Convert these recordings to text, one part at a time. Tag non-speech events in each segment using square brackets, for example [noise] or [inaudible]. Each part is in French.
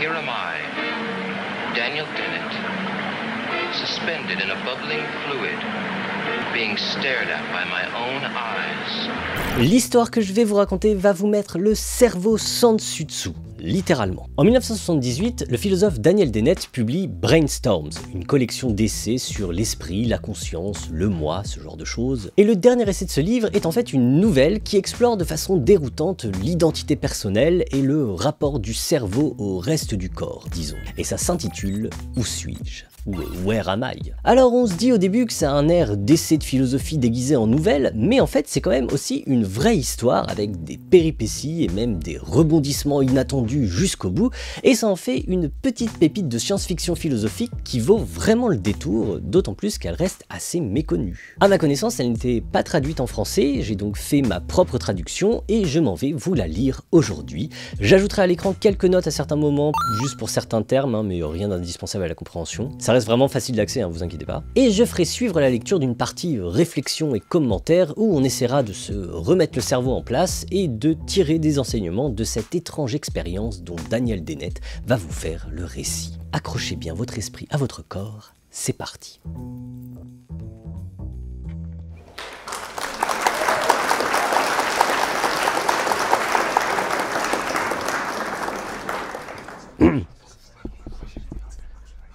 here am I, Daniel Dennett, suspended in a bubbling fluid, being stared at by my own eyes. L'histoire que je vais vous raconter va vous mettre le cerveau sans dessus dessous littéralement. En 1978, le philosophe Daniel Dennett publie Brainstorms, une collection d'essais sur l'esprit, la conscience, le moi, ce genre de choses. Et le dernier essai de ce livre est en fait une nouvelle qui explore de façon déroutante l'identité personnelle et le rapport du cerveau au reste du corps, disons. Et ça s'intitule Où suis-je ou euh, Where Am I Alors on se dit au début que c'est un air d'essai de philosophie déguisé en nouvelle, mais en fait c'est quand même aussi une vraie histoire avec des péripéties et même des rebondissements inattendus jusqu'au bout, et ça en fait une petite pépite de science-fiction philosophique qui vaut vraiment le détour, d'autant plus qu'elle reste assez méconnue. A ma connaissance, elle n'était pas traduite en français, j'ai donc fait ma propre traduction et je m'en vais vous la lire aujourd'hui. J'ajouterai à l'écran quelques notes à certains moments, juste pour certains termes, hein, mais rien d'indispensable à la compréhension. Ça reste vraiment facile d'accès, hein, vous inquiétez pas. Et je ferai suivre la lecture d'une partie réflexion et commentaires où on essaiera de se remettre le cerveau en place et de tirer des enseignements de cette étrange expérience dont Daniel Dennett va vous faire le récit. Accrochez bien votre esprit à votre corps, c'est parti.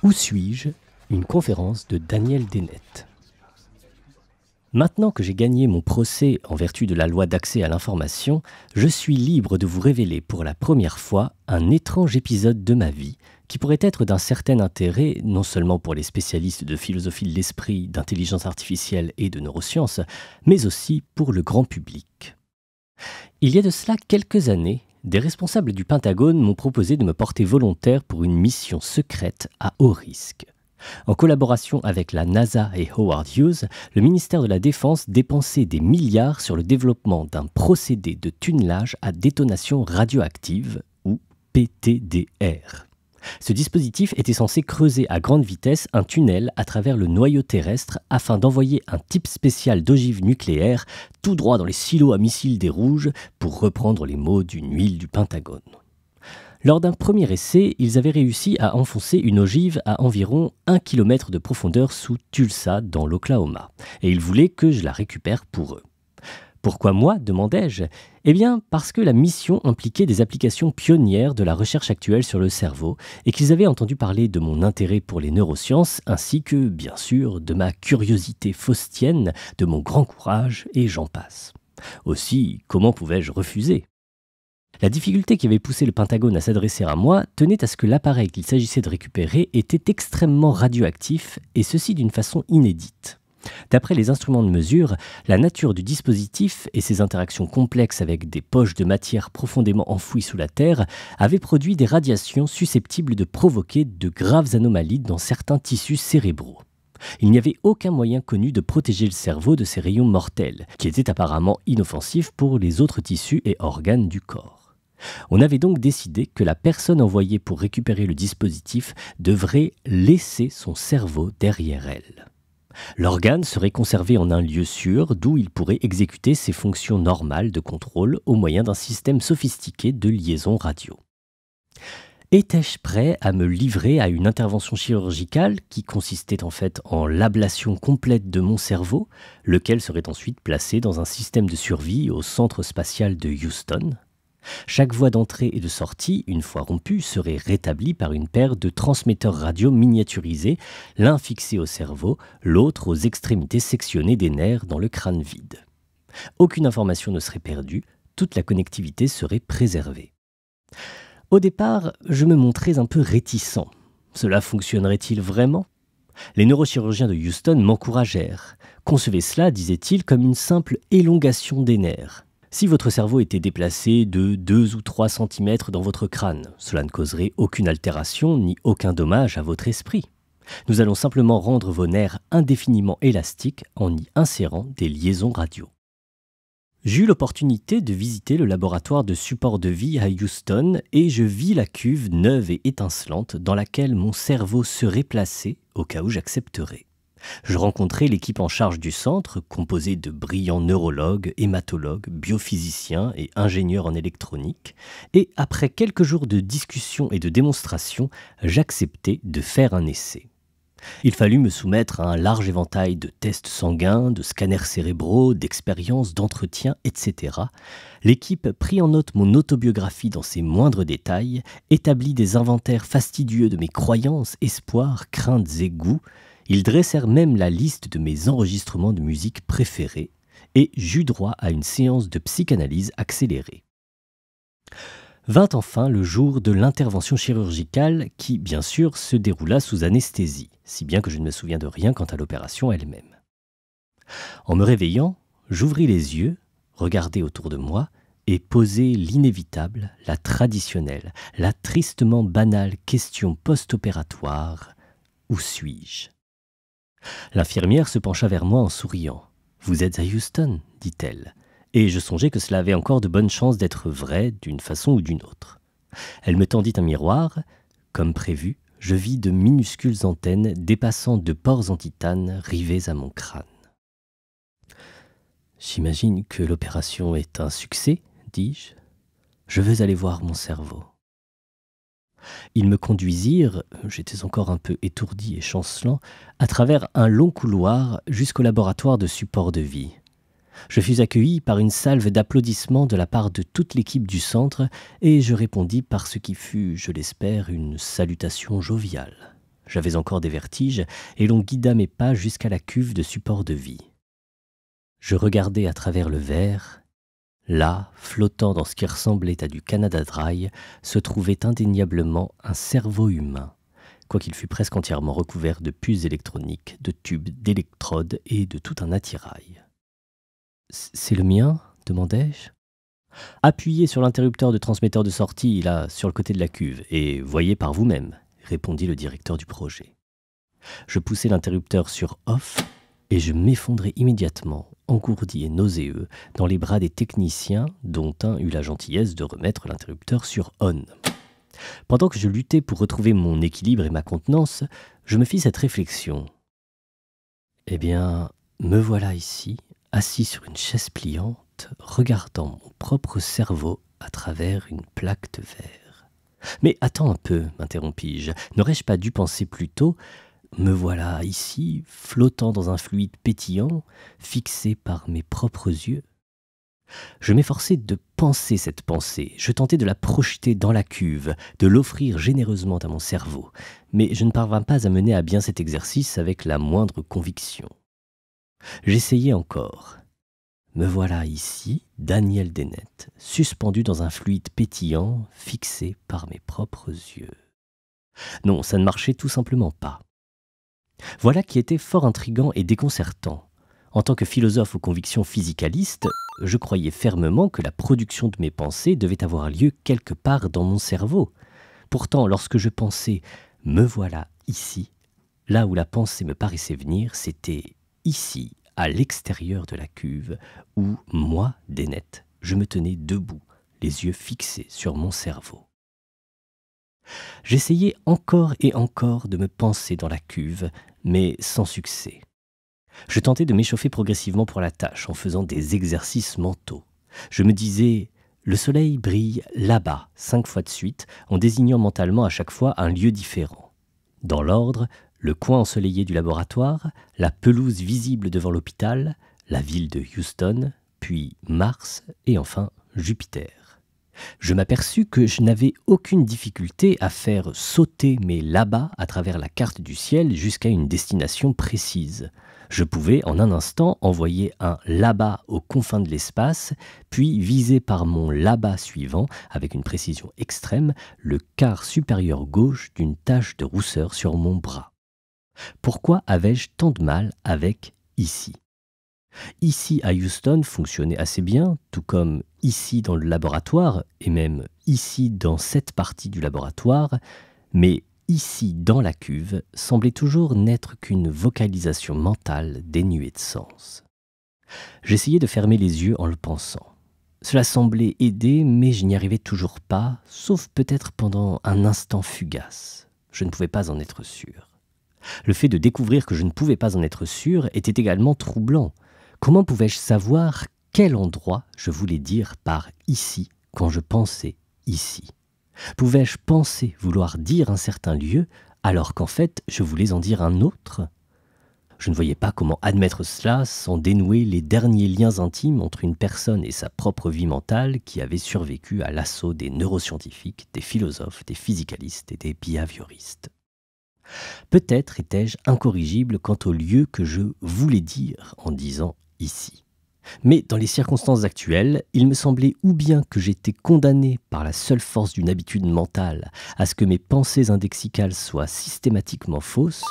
Où suis-je Une conférence de Daniel Dennett. Maintenant que j'ai gagné mon procès en vertu de la loi d'accès à l'information, je suis libre de vous révéler pour la première fois un étrange épisode de ma vie qui pourrait être d'un certain intérêt non seulement pour les spécialistes de philosophie de l'esprit, d'intelligence artificielle et de neurosciences, mais aussi pour le grand public. Il y a de cela quelques années, des responsables du Pentagone m'ont proposé de me porter volontaire pour une mission secrète à haut risque. En collaboration avec la NASA et Howard Hughes, le ministère de la Défense dépensait des milliards sur le développement d'un procédé de tunnelage à détonation radioactive, ou PTDR. Ce dispositif était censé creuser à grande vitesse un tunnel à travers le noyau terrestre afin d'envoyer un type spécial d'ogive nucléaire tout droit dans les silos à missiles des Rouges, pour reprendre les mots d'une huile du Pentagone. Lors d'un premier essai, ils avaient réussi à enfoncer une ogive à environ 1 km de profondeur sous Tulsa, dans l'Oklahoma, et ils voulaient que je la récupère pour eux. Pourquoi moi demandai-je. Eh bien, parce que la mission impliquait des applications pionnières de la recherche actuelle sur le cerveau et qu'ils avaient entendu parler de mon intérêt pour les neurosciences ainsi que, bien sûr, de ma curiosité faustienne, de mon grand courage et j'en passe. Aussi, comment pouvais-je refuser la difficulté qui avait poussé le Pentagone à s'adresser à moi tenait à ce que l'appareil qu'il s'agissait de récupérer était extrêmement radioactif, et ceci d'une façon inédite. D'après les instruments de mesure, la nature du dispositif et ses interactions complexes avec des poches de matière profondément enfouies sous la Terre avaient produit des radiations susceptibles de provoquer de graves anomalies dans certains tissus cérébraux. Il n'y avait aucun moyen connu de protéger le cerveau de ces rayons mortels, qui étaient apparemment inoffensifs pour les autres tissus et organes du corps. On avait donc décidé que la personne envoyée pour récupérer le dispositif devrait laisser son cerveau derrière elle. L'organe serait conservé en un lieu sûr d'où il pourrait exécuter ses fonctions normales de contrôle au moyen d'un système sophistiqué de liaison radio. Étais-je prêt à me livrer à une intervention chirurgicale qui consistait en fait en l'ablation complète de mon cerveau, lequel serait ensuite placé dans un système de survie au centre spatial de Houston chaque voie d'entrée et de sortie, une fois rompue, serait rétablie par une paire de transmetteurs radio miniaturisés, l'un fixé au cerveau, l'autre aux extrémités sectionnées des nerfs dans le crâne vide. Aucune information ne serait perdue, toute la connectivité serait préservée. Au départ, je me montrais un peu réticent. Cela fonctionnerait-il vraiment Les neurochirurgiens de Houston m'encouragèrent. Concevez cela, disaient-ils, comme une simple élongation des nerfs. Si votre cerveau était déplacé de 2 ou 3 cm dans votre crâne, cela ne causerait aucune altération ni aucun dommage à votre esprit. Nous allons simplement rendre vos nerfs indéfiniment élastiques en y insérant des liaisons radio. J'ai eu l'opportunité de visiter le laboratoire de support de vie à Houston et je vis la cuve neuve et étincelante dans laquelle mon cerveau serait placé au cas où j'accepterais je rencontrai l'équipe en charge du centre, composée de brillants neurologues, hématologues, biophysiciens et ingénieurs en électronique, et après quelques jours de discussion et de démonstration, j'acceptai de faire un essai. Il fallut me soumettre à un large éventail de tests sanguins, de scanners cérébraux, d'expériences, d'entretiens, etc. L'équipe prit en note mon autobiographie dans ses moindres détails, établit des inventaires fastidieux de mes croyances, espoirs, craintes et goûts, ils dressèrent même la liste de mes enregistrements de musique préférés et j'eus droit à une séance de psychanalyse accélérée. Vint enfin le jour de l'intervention chirurgicale qui, bien sûr, se déroula sous anesthésie, si bien que je ne me souviens de rien quant à l'opération elle-même. En me réveillant, j'ouvris les yeux, regardai autour de moi et posai l'inévitable, la traditionnelle, la tristement banale question post-opératoire Où suis-je L'infirmière se pencha vers moi en souriant. Vous êtes à Houston, dit-elle, et je songeais que cela avait encore de bonnes chances d'être vrai d'une façon ou d'une autre. Elle me tendit un miroir. Comme prévu, je vis de minuscules antennes dépassant de pores en titane rivés à mon crâne. J'imagine que l'opération est un succès, dis-je. Je veux aller voir mon cerveau. Ils me conduisirent, j'étais encore un peu étourdi et chancelant, à travers un long couloir jusqu'au laboratoire de support de vie. Je fus accueilli par une salve d'applaudissements de la part de toute l'équipe du centre, et je répondis par ce qui fut, je l'espère, une salutation joviale. J'avais encore des vertiges, et l'on guida mes pas jusqu'à la cuve de support de vie. Je regardai à travers le verre, Là, flottant dans ce qui ressemblait à du Canada Dry, se trouvait indéniablement un cerveau humain, quoiqu'il fût presque entièrement recouvert de puces électroniques, de tubes, d'électrodes et de tout un attirail. C'est le mien demandai-je. Appuyez sur l'interrupteur de transmetteur de sortie, là, sur le côté de la cuve, et voyez par vous-même, répondit le directeur du projet. Je poussai l'interrupteur sur off et je m'effondrai immédiatement, engourdi et nauséeux dans les bras des techniciens dont un eut la gentillesse de remettre l'interrupteur sur on. Pendant que je luttais pour retrouver mon équilibre et ma contenance, je me fis cette réflexion. Eh bien, me voilà ici, assis sur une chaise pliante, regardant mon propre cerveau à travers une plaque de verre. Mais attends un peu, m'interrompis-je, n'aurais-je pas dû penser plus tôt me voilà ici, flottant dans un fluide pétillant, fixé par mes propres yeux. Je m'efforçais de penser cette pensée, je tentais de la projeter dans la cuve, de l'offrir généreusement à mon cerveau, mais je ne parvins pas à mener à bien cet exercice avec la moindre conviction. J'essayais encore. Me voilà ici, Daniel Dennett, suspendu dans un fluide pétillant, fixé par mes propres yeux. Non, ça ne marchait tout simplement pas. Voilà qui était fort intrigant et déconcertant. En tant que philosophe aux convictions physicalistes, je croyais fermement que la production de mes pensées devait avoir lieu quelque part dans mon cerveau. Pourtant, lorsque je pensais ⁇ Me voilà ici ⁇ là où la pensée me paraissait venir, c'était ici, à l'extérieur de la cuve, où, moi, Dénette, je me tenais debout, les yeux fixés sur mon cerveau. J'essayais encore et encore de me penser dans la cuve, mais sans succès. Je tentais de m'échauffer progressivement pour la tâche en faisant des exercices mentaux. Je me disais le soleil brille là-bas cinq fois de suite en désignant mentalement à chaque fois un lieu différent. Dans l'ordre, le coin ensoleillé du laboratoire, la pelouse visible devant l'hôpital, la ville de Houston, puis Mars et enfin Jupiter. Je m'aperçus que je n'avais aucune difficulté à faire sauter mes là-bas à travers la carte du ciel jusqu'à une destination précise. Je pouvais en un instant envoyer un là-bas aux confins de l'espace, puis viser par mon là-bas suivant, avec une précision extrême, le quart supérieur gauche d'une tache de rousseur sur mon bras. Pourquoi avais-je tant de mal avec ici ici à Houston fonctionnait assez bien, tout comme ici dans le laboratoire, et même ici dans cette partie du laboratoire, mais ici dans la cuve semblait toujours n'être qu'une vocalisation mentale dénuée de sens. J'essayais de fermer les yeux en le pensant. Cela semblait aider, mais je n'y arrivais toujours pas, sauf peut-être pendant un instant fugace. Je ne pouvais pas en être sûr. Le fait de découvrir que je ne pouvais pas en être sûr était également troublant. Comment pouvais-je savoir quel endroit je voulais dire par ici quand je pensais ici Pouvais-je penser vouloir dire un certain lieu alors qu'en fait je voulais en dire un autre Je ne voyais pas comment admettre cela sans dénouer les derniers liens intimes entre une personne et sa propre vie mentale qui avait survécu à l'assaut des neuroscientifiques, des philosophes, des physicalistes et des behavioristes. Peut-être étais-je incorrigible quant au lieu que je voulais dire en disant ici. Mais dans les circonstances actuelles, il me semblait ou bien que j'étais condamné par la seule force d'une habitude mentale à ce que mes pensées indexicales soient systématiquement fausses,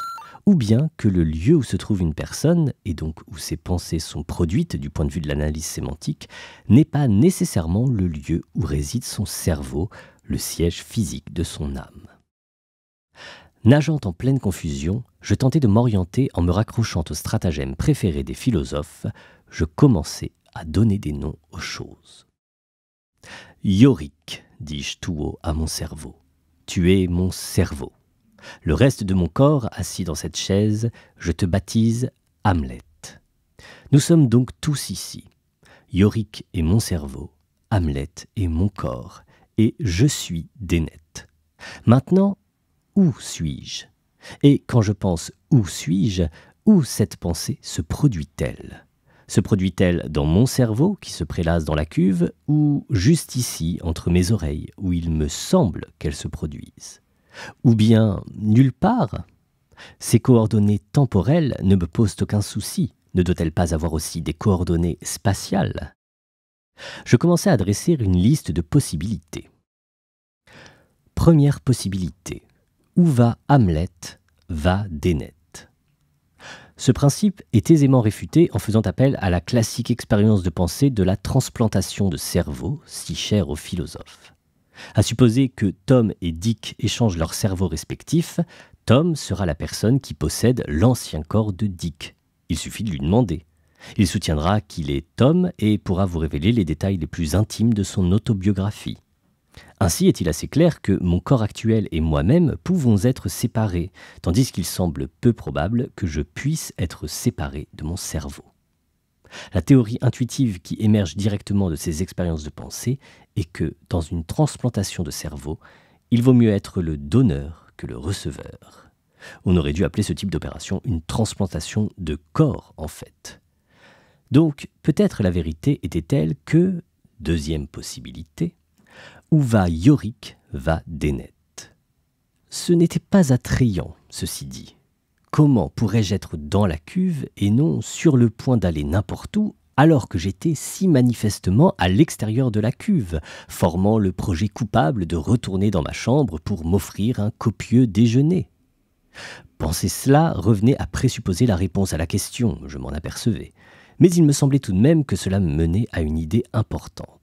ou bien que le lieu où se trouve une personne, et donc où ses pensées sont produites du point de vue de l'analyse sémantique, n'est pas nécessairement le lieu où réside son cerveau, le siège physique de son âme. Nageant en pleine confusion, je tentais de m'orienter en me raccrochant au stratagème préféré des philosophes, je commençais à donner des noms aux choses. Yorick, dis-je tout haut à mon cerveau, tu es mon cerveau. Le reste de mon corps, assis dans cette chaise, je te baptise Hamlet. Nous sommes donc tous ici. Yorick est mon cerveau, Hamlet est mon corps, et je suis Dénette. Maintenant, où suis-je Et quand je pense où suis-je, où cette pensée se produit-elle Se produit-elle dans mon cerveau qui se prélasse dans la cuve ou juste ici, entre mes oreilles, où il me semble qu'elle se produise Ou bien nulle part Ces coordonnées temporelles ne me posent aucun souci. Ne doit-elle pas avoir aussi des coordonnées spatiales Je commençais à dresser une liste de possibilités. Première possibilité. Où va Hamlet va Dennett. Ce principe est aisément réfuté en faisant appel à la classique expérience de pensée de la transplantation de cerveau, si chère aux philosophes. À supposer que Tom et Dick échangent leurs cerveaux respectifs, Tom sera la personne qui possède l'ancien corps de Dick. Il suffit de lui demander. Il soutiendra qu'il est Tom et pourra vous révéler les détails les plus intimes de son autobiographie. Ainsi est-il assez clair que mon corps actuel et moi-même pouvons être séparés, tandis qu'il semble peu probable que je puisse être séparé de mon cerveau. La théorie intuitive qui émerge directement de ces expériences de pensée est que, dans une transplantation de cerveau, il vaut mieux être le donneur que le receveur. On aurait dû appeler ce type d'opération une transplantation de corps, en fait. Donc, peut-être la vérité était-elle que, deuxième possibilité, où va Yorick va Dénette. Ce n'était pas attrayant, ceci dit. Comment pourrais-je être dans la cuve et non sur le point d'aller n'importe où alors que j'étais si manifestement à l'extérieur de la cuve, formant le projet coupable de retourner dans ma chambre pour m'offrir un copieux déjeuner Penser cela revenait à présupposer la réponse à la question, je m'en apercevais, mais il me semblait tout de même que cela me menait à une idée importante.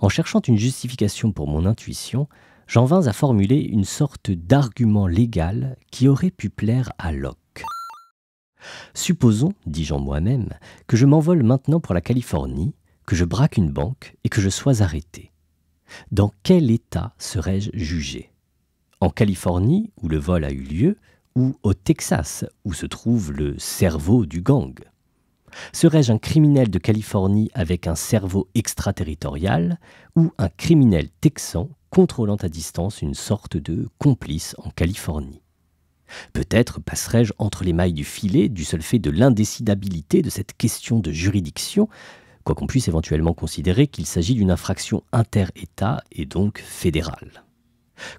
En cherchant une justification pour mon intuition, j'en vins à formuler une sorte d'argument légal qui aurait pu plaire à Locke. Supposons, dis-je en moi-même, que je m'envole maintenant pour la Californie, que je braque une banque et que je sois arrêté. Dans quel état serais-je jugé En Californie, où le vol a eu lieu, ou au Texas, où se trouve le cerveau du gang Serais-je un criminel de Californie avec un cerveau extraterritorial ou un criminel texan contrôlant à distance une sorte de complice en Californie Peut-être passerai-je entre les mailles du filet du seul fait de l'indécidabilité de cette question de juridiction, quoi qu'on puisse éventuellement considérer qu'il s'agit d'une infraction inter-État et donc fédérale.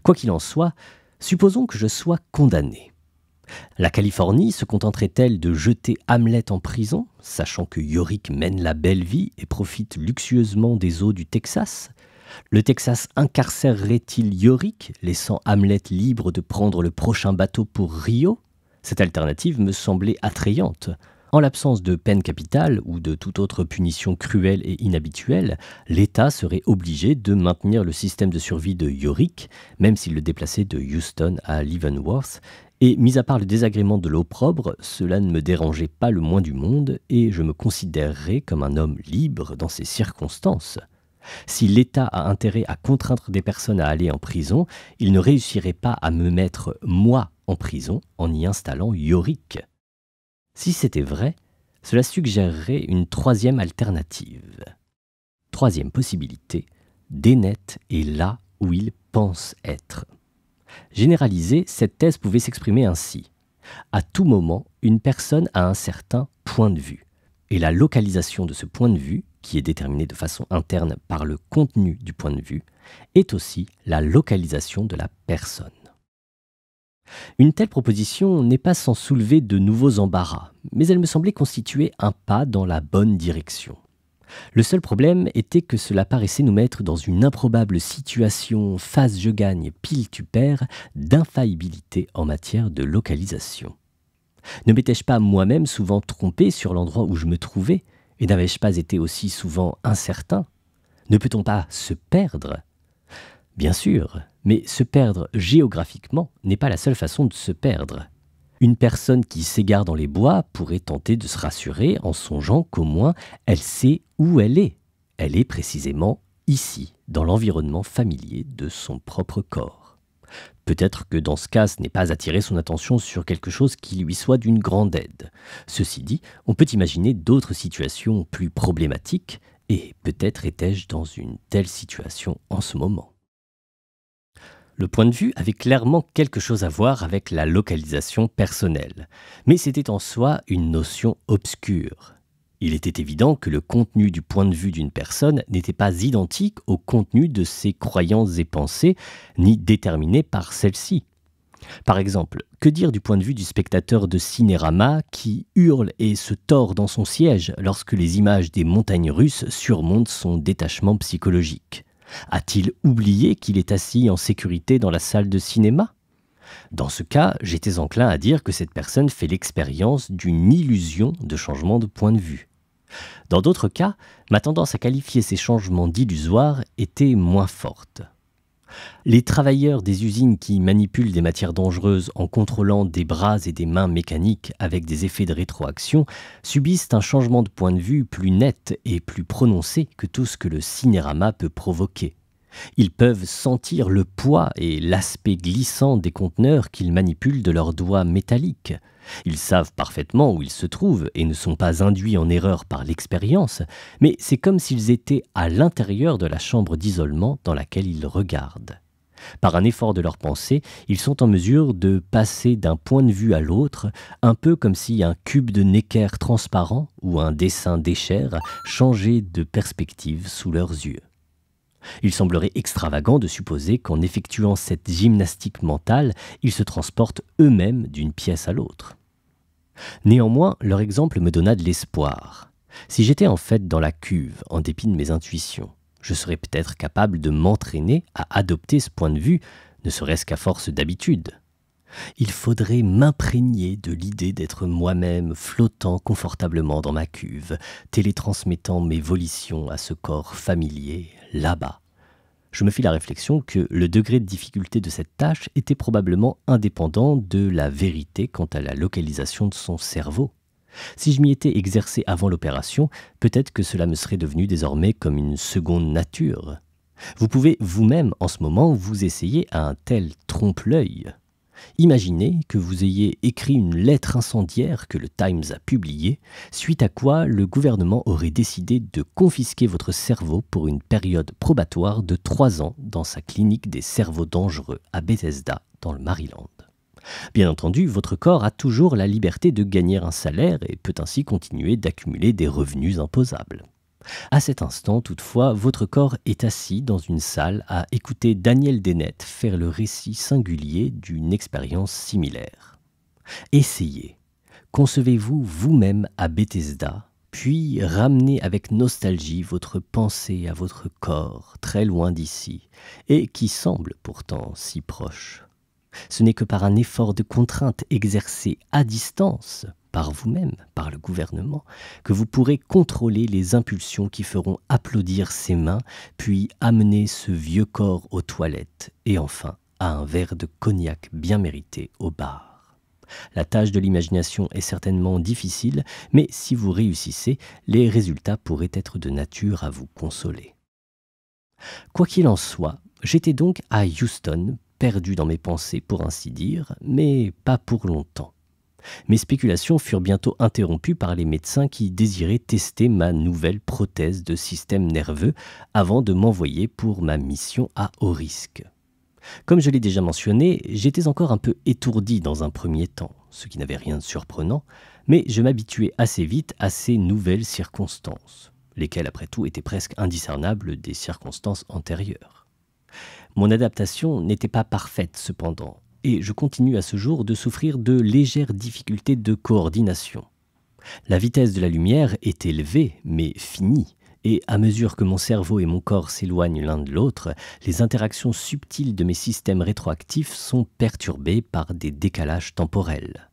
Quoi qu'il en soit, supposons que je sois condamné. La Californie se contenterait-elle de jeter Hamlet en prison, sachant que Yorick mène la belle vie et profite luxueusement des eaux du Texas Le Texas incarcérerait-il Yorick, laissant Hamlet libre de prendre le prochain bateau pour Rio Cette alternative me semblait attrayante. En l'absence de peine capitale ou de toute autre punition cruelle et inhabituelle, l'État serait obligé de maintenir le système de survie de Yorick, même s'il le déplaçait de Houston à Leavenworth, et mis à part le désagrément de l'opprobre, cela ne me dérangeait pas le moins du monde, et je me considérerais comme un homme libre dans ces circonstances. Si l'État a intérêt à contraindre des personnes à aller en prison, il ne réussirait pas à me mettre, moi, en prison en y installant Yorick. Si c'était vrai, cela suggérerait une troisième alternative. Troisième possibilité, Dénette est là où il pense être. Généralisée, cette thèse pouvait s'exprimer ainsi. À tout moment, une personne a un certain point de vue. Et la localisation de ce point de vue, qui est déterminée de façon interne par le contenu du point de vue, est aussi la localisation de la personne. Une telle proposition n'est pas sans soulever de nouveaux embarras, mais elle me semblait constituer un pas dans la bonne direction. Le seul problème était que cela paraissait nous mettre dans une improbable situation face je gagne, pile tu perds, d'infaillibilité en matière de localisation. Ne m'étais-je pas moi-même souvent trompé sur l'endroit où je me trouvais Et n'avais-je pas été aussi souvent incertain Ne peut-on pas se perdre Bien sûr, mais se perdre géographiquement n'est pas la seule façon de se perdre. Une personne qui s'égare dans les bois pourrait tenter de se rassurer en songeant qu'au moins elle sait où elle est. Elle est précisément ici, dans l'environnement familier de son propre corps. Peut-être que dans ce cas, ce n'est pas attirer son attention sur quelque chose qui lui soit d'une grande aide. Ceci dit, on peut imaginer d'autres situations plus problématiques, et peut-être étais-je dans une telle situation en ce moment. Le point de vue avait clairement quelque chose à voir avec la localisation personnelle, mais c'était en soi une notion obscure. Il était évident que le contenu du point de vue d'une personne n'était pas identique au contenu de ses croyances et pensées, ni déterminé par celles-ci. Par exemple, que dire du point de vue du spectateur de Cinérama qui hurle et se tord dans son siège lorsque les images des montagnes russes surmontent son détachement psychologique a-t-il oublié qu'il est assis en sécurité dans la salle de cinéma Dans ce cas, j'étais enclin à dire que cette personne fait l'expérience d'une illusion de changement de point de vue. Dans d'autres cas, ma tendance à qualifier ces changements d'illusoires était moins forte. Les travailleurs des usines qui manipulent des matières dangereuses en contrôlant des bras et des mains mécaniques avec des effets de rétroaction subissent un changement de point de vue plus net et plus prononcé que tout ce que le cinérama peut provoquer. Ils peuvent sentir le poids et l'aspect glissant des conteneurs qu'ils manipulent de leurs doigts métalliques. Ils savent parfaitement où ils se trouvent et ne sont pas induits en erreur par l'expérience, mais c'est comme s'ils étaient à l'intérieur de la chambre d'isolement dans laquelle ils regardent. Par un effort de leur pensée, ils sont en mesure de passer d'un point de vue à l'autre, un peu comme si un cube de Necker transparent ou un dessin d'écher changeait de perspective sous leurs yeux. Il semblerait extravagant de supposer qu'en effectuant cette gymnastique mentale, ils se transportent eux-mêmes d'une pièce à l'autre. Néanmoins, leur exemple me donna de l'espoir. Si j'étais en fait dans la cuve, en dépit de mes intuitions, je serais peut-être capable de m'entraîner à adopter ce point de vue, ne serait-ce qu'à force d'habitude. Il faudrait m'imprégner de l'idée d'être moi-même flottant confortablement dans ma cuve, télétransmettant mes volitions à ce corps familier, là-bas. Je me fis la réflexion que le degré de difficulté de cette tâche était probablement indépendant de la vérité quant à la localisation de son cerveau. Si je m'y étais exercé avant l'opération, peut-être que cela me serait devenu désormais comme une seconde nature. Vous pouvez vous-même en ce moment vous essayer à un tel trompe-l'œil. Imaginez que vous ayez écrit une lettre incendiaire que le Times a publiée, suite à quoi le gouvernement aurait décidé de confisquer votre cerveau pour une période probatoire de 3 ans dans sa clinique des cerveaux dangereux à Bethesda, dans le Maryland. Bien entendu, votre corps a toujours la liberté de gagner un salaire et peut ainsi continuer d'accumuler des revenus imposables. À cet instant, toutefois, votre corps est assis dans une salle à écouter Daniel Dennett faire le récit singulier d'une expérience similaire. Essayez. Concevez-vous vous-même à Bethesda, puis ramenez avec nostalgie votre pensée à votre corps, très loin d'ici, et qui semble pourtant si proche. Ce n'est que par un effort de contrainte exercé à distance par vous-même, par le gouvernement, que vous pourrez contrôler les impulsions qui feront applaudir ses mains, puis amener ce vieux corps aux toilettes, et enfin à un verre de cognac bien mérité au bar. La tâche de l'imagination est certainement difficile, mais si vous réussissez, les résultats pourraient être de nature à vous consoler. Quoi qu'il en soit, j'étais donc à Houston, perdu dans mes pensées pour ainsi dire, mais pas pour longtemps. Mes spéculations furent bientôt interrompues par les médecins qui désiraient tester ma nouvelle prothèse de système nerveux avant de m'envoyer pour ma mission à haut risque. Comme je l'ai déjà mentionné, j'étais encore un peu étourdi dans un premier temps, ce qui n'avait rien de surprenant, mais je m'habituais assez vite à ces nouvelles circonstances, lesquelles après tout étaient presque indiscernables des circonstances antérieures. Mon adaptation n'était pas parfaite cependant, et je continue à ce jour de souffrir de légères difficultés de coordination. La vitesse de la lumière est élevée, mais finie, et à mesure que mon cerveau et mon corps s'éloignent l'un de l'autre, les interactions subtiles de mes systèmes rétroactifs sont perturbées par des décalages temporels.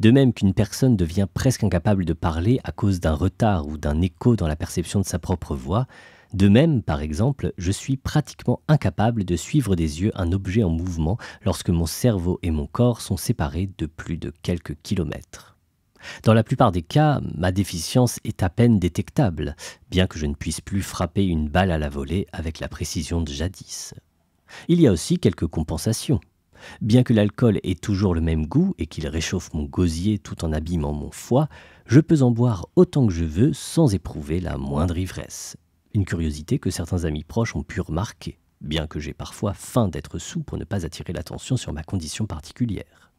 De même qu'une personne devient presque incapable de parler à cause d'un retard ou d'un écho dans la perception de sa propre voix, de même, par exemple, je suis pratiquement incapable de suivre des yeux un objet en mouvement lorsque mon cerveau et mon corps sont séparés de plus de quelques kilomètres. Dans la plupart des cas, ma déficience est à peine détectable, bien que je ne puisse plus frapper une balle à la volée avec la précision de jadis. Il y a aussi quelques compensations. Bien que l'alcool ait toujours le même goût et qu'il réchauffe mon gosier tout en abîmant mon foie, je peux en boire autant que je veux sans éprouver la moindre ivresse. Une curiosité que certains amis proches ont pu remarquer, bien que j'ai parfois faim d'être sous pour ne pas attirer l'attention sur ma condition particulière.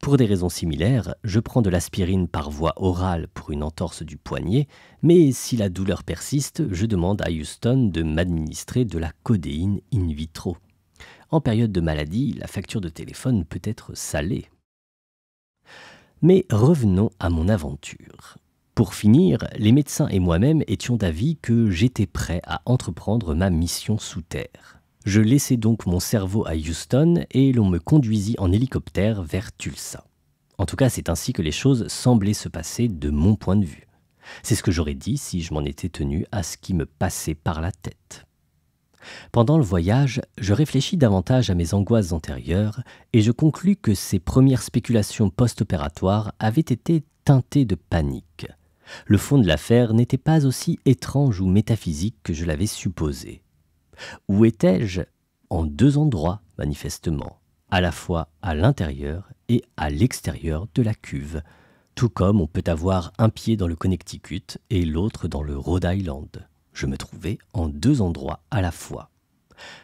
Pour des raisons similaires, je prends de l'aspirine par voie orale pour une entorse du poignet, mais si la douleur persiste, je demande à Houston de m'administrer de la codéine in vitro. En période de maladie, la facture de téléphone peut être salée. Mais revenons à mon aventure. Pour finir, les médecins et moi-même étions d'avis que j'étais prêt à entreprendre ma mission sous terre. Je laissai donc mon cerveau à Houston et l'on me conduisit en hélicoptère vers Tulsa. En tout cas, c'est ainsi que les choses semblaient se passer de mon point de vue. C'est ce que j'aurais dit si je m'en étais tenu à ce qui me passait par la tête. Pendant le voyage, je réfléchis davantage à mes angoisses antérieures et je conclus que ces premières spéculations post-opératoires avaient été teintées de panique, le fond de l'affaire n'était pas aussi étrange ou métaphysique que je l'avais supposé. Où étais-je En deux endroits, manifestement, à la fois à l'intérieur et à l'extérieur de la cuve, tout comme on peut avoir un pied dans le Connecticut et l'autre dans le Rhode Island. Je me trouvais en deux endroits à la fois.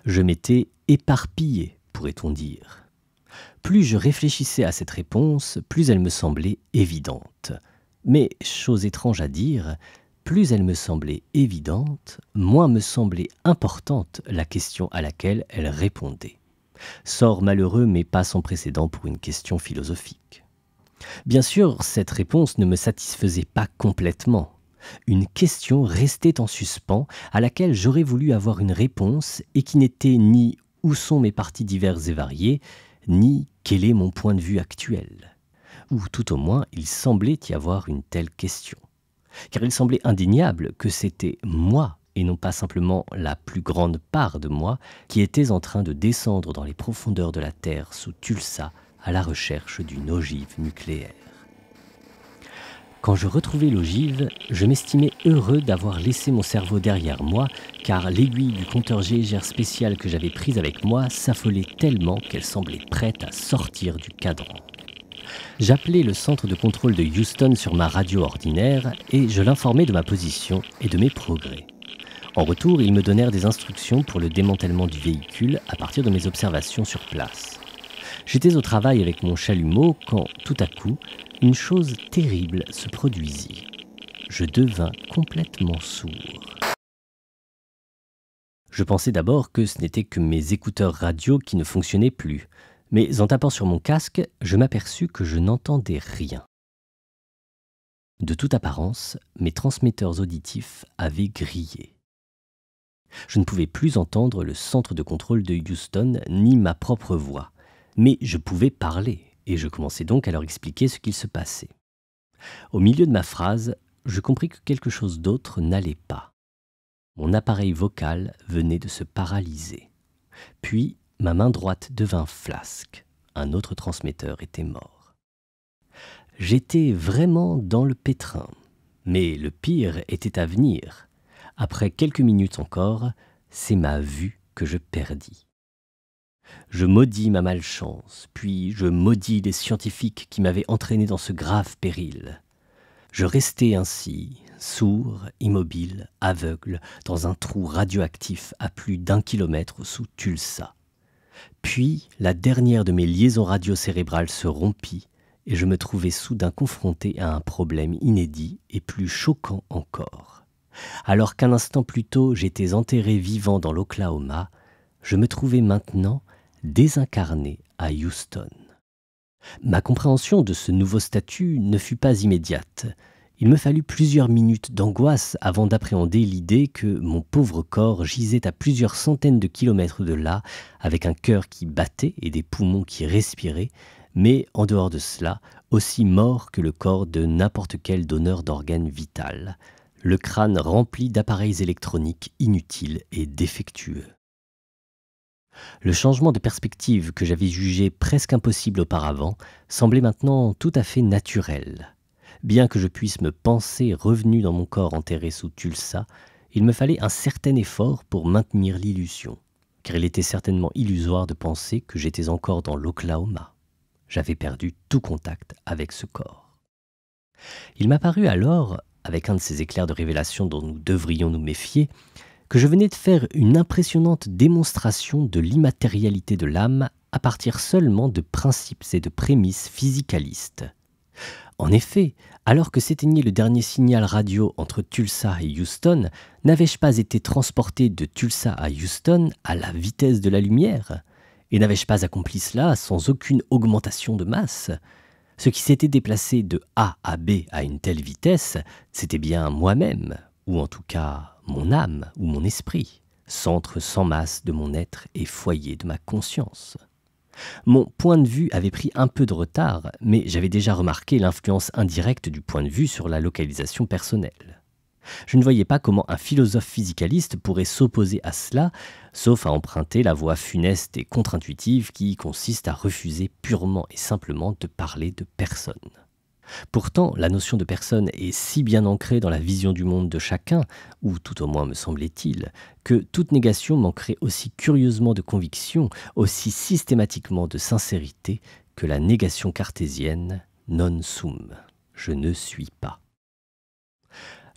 Je m'étais éparpillé, pourrait-on dire. Plus je réfléchissais à cette réponse, plus elle me semblait évidente. Mais, chose étrange à dire, plus elle me semblait évidente, moins me semblait importante la question à laquelle elle répondait. Sort malheureux mais pas sans précédent pour une question philosophique. Bien sûr, cette réponse ne me satisfaisait pas complètement. Une question restait en suspens à laquelle j'aurais voulu avoir une réponse et qui n'était ni où sont mes parties diverses et variées, ni quel est mon point de vue actuel ou tout au moins il semblait y avoir une telle question. Car il semblait indéniable que c'était moi, et non pas simplement la plus grande part de moi, qui était en train de descendre dans les profondeurs de la Terre sous Tulsa à la recherche d'une ogive nucléaire. Quand je retrouvais l'ogive, je m'estimais heureux d'avoir laissé mon cerveau derrière moi, car l'aiguille du compteur GGR spécial que j'avais prise avec moi s'affolait tellement qu'elle semblait prête à sortir du cadran. J'appelais le centre de contrôle de Houston sur ma radio ordinaire et je l'informais de ma position et de mes progrès. En retour, ils me donnèrent des instructions pour le démantèlement du véhicule à partir de mes observations sur place. J'étais au travail avec mon chalumeau quand, tout à coup, une chose terrible se produisit. Je devins complètement sourd. Je pensais d'abord que ce n'était que mes écouteurs radio qui ne fonctionnaient plus, mais en tapant sur mon casque, je m'aperçus que je n'entendais rien. De toute apparence, mes transmetteurs auditifs avaient grillé. Je ne pouvais plus entendre le centre de contrôle de Houston ni ma propre voix, mais je pouvais parler, et je commençais donc à leur expliquer ce qu'il se passait. Au milieu de ma phrase, je compris que quelque chose d'autre n'allait pas. Mon appareil vocal venait de se paralyser. Puis Ma main droite devint flasque. Un autre transmetteur était mort. J'étais vraiment dans le pétrin. Mais le pire était à venir. Après quelques minutes encore, c'est ma vue que je perdis. Je maudis ma malchance, puis je maudis les scientifiques qui m'avaient entraîné dans ce grave péril. Je restai ainsi, sourd, immobile, aveugle, dans un trou radioactif à plus d'un kilomètre sous Tulsa. Puis, la dernière de mes liaisons radiocérébrales se rompit et je me trouvai soudain confronté à un problème inédit et plus choquant encore. Alors qu'un instant plus tôt j'étais enterré vivant dans l'Oklahoma, je me trouvais maintenant désincarné à Houston. Ma compréhension de ce nouveau statut ne fut pas immédiate. Il me fallut plusieurs minutes d'angoisse avant d'appréhender l'idée que mon pauvre corps gisait à plusieurs centaines de kilomètres de là, avec un cœur qui battait et des poumons qui respiraient, mais en dehors de cela, aussi mort que le corps de n'importe quel donneur d'organes vital, le crâne rempli d'appareils électroniques inutiles et défectueux. Le changement de perspective que j'avais jugé presque impossible auparavant semblait maintenant tout à fait naturel. Bien que je puisse me penser revenu dans mon corps enterré sous Tulsa, il me fallait un certain effort pour maintenir l'illusion, car il était certainement illusoire de penser que j'étais encore dans l'Oklahoma. J'avais perdu tout contact avec ce corps. Il m'apparut alors, avec un de ces éclairs de révélation dont nous devrions nous méfier, que je venais de faire une impressionnante démonstration de l'immatérialité de l'âme à partir seulement de principes et de prémices physicalistes. En effet, alors que s'éteignait le dernier signal radio entre Tulsa et Houston, n'avais-je pas été transporté de Tulsa à Houston à la vitesse de la lumière Et n'avais-je pas accompli cela sans aucune augmentation de masse Ce qui s'était déplacé de A à B à une telle vitesse, c'était bien moi-même, ou en tout cas mon âme ou mon esprit, centre sans masse de mon être et foyer de ma conscience. Mon point de vue avait pris un peu de retard, mais j'avais déjà remarqué l'influence indirecte du point de vue sur la localisation personnelle. Je ne voyais pas comment un philosophe physicaliste pourrait s'opposer à cela, sauf à emprunter la voie funeste et contre-intuitive qui consiste à refuser purement et simplement de parler de personne. Pourtant, la notion de personne est si bien ancrée dans la vision du monde de chacun, ou tout au moins me semblait-il, que toute négation manquerait aussi curieusement de conviction, aussi systématiquement de sincérité, que la négation cartésienne non sum. Je ne suis pas.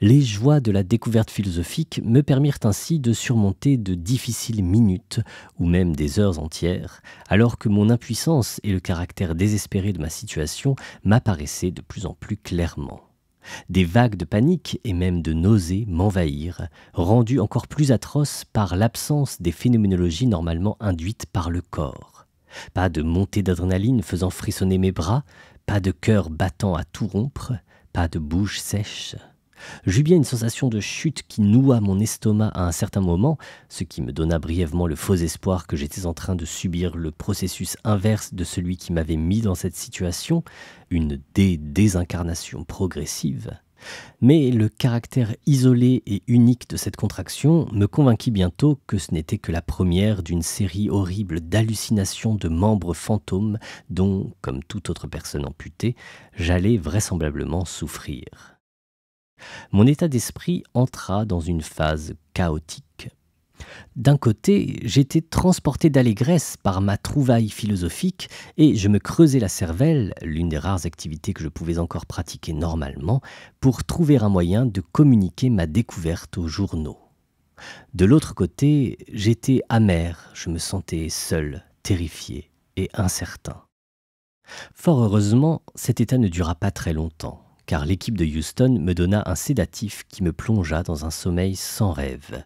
Les joies de la découverte philosophique me permirent ainsi de surmonter de difficiles minutes, ou même des heures entières, alors que mon impuissance et le caractère désespéré de ma situation m'apparaissaient de plus en plus clairement. Des vagues de panique et même de nausées m'envahirent, rendues encore plus atroces par l'absence des phénoménologies normalement induites par le corps. Pas de montée d'adrénaline faisant frissonner mes bras, pas de cœur battant à tout rompre, pas de bouche sèche. J'eus bien une sensation de chute qui noua mon estomac à un certain moment, ce qui me donna brièvement le faux espoir que j'étais en train de subir le processus inverse de celui qui m'avait mis dans cette situation, une dé-désincarnation progressive. Mais le caractère isolé et unique de cette contraction me convainquit bientôt que ce n'était que la première d'une série horrible d'hallucinations de membres fantômes dont, comme toute autre personne amputée, j'allais vraisemblablement souffrir. Mon état d'esprit entra dans une phase chaotique. D'un côté, j'étais transporté d'allégresse par ma trouvaille philosophique et je me creusais la cervelle, l'une des rares activités que je pouvais encore pratiquer normalement, pour trouver un moyen de communiquer ma découverte aux journaux. De l'autre côté, j'étais amer, je me sentais seul, terrifié et incertain. Fort heureusement, cet état ne dura pas très longtemps car l'équipe de Houston me donna un sédatif qui me plongea dans un sommeil sans rêve.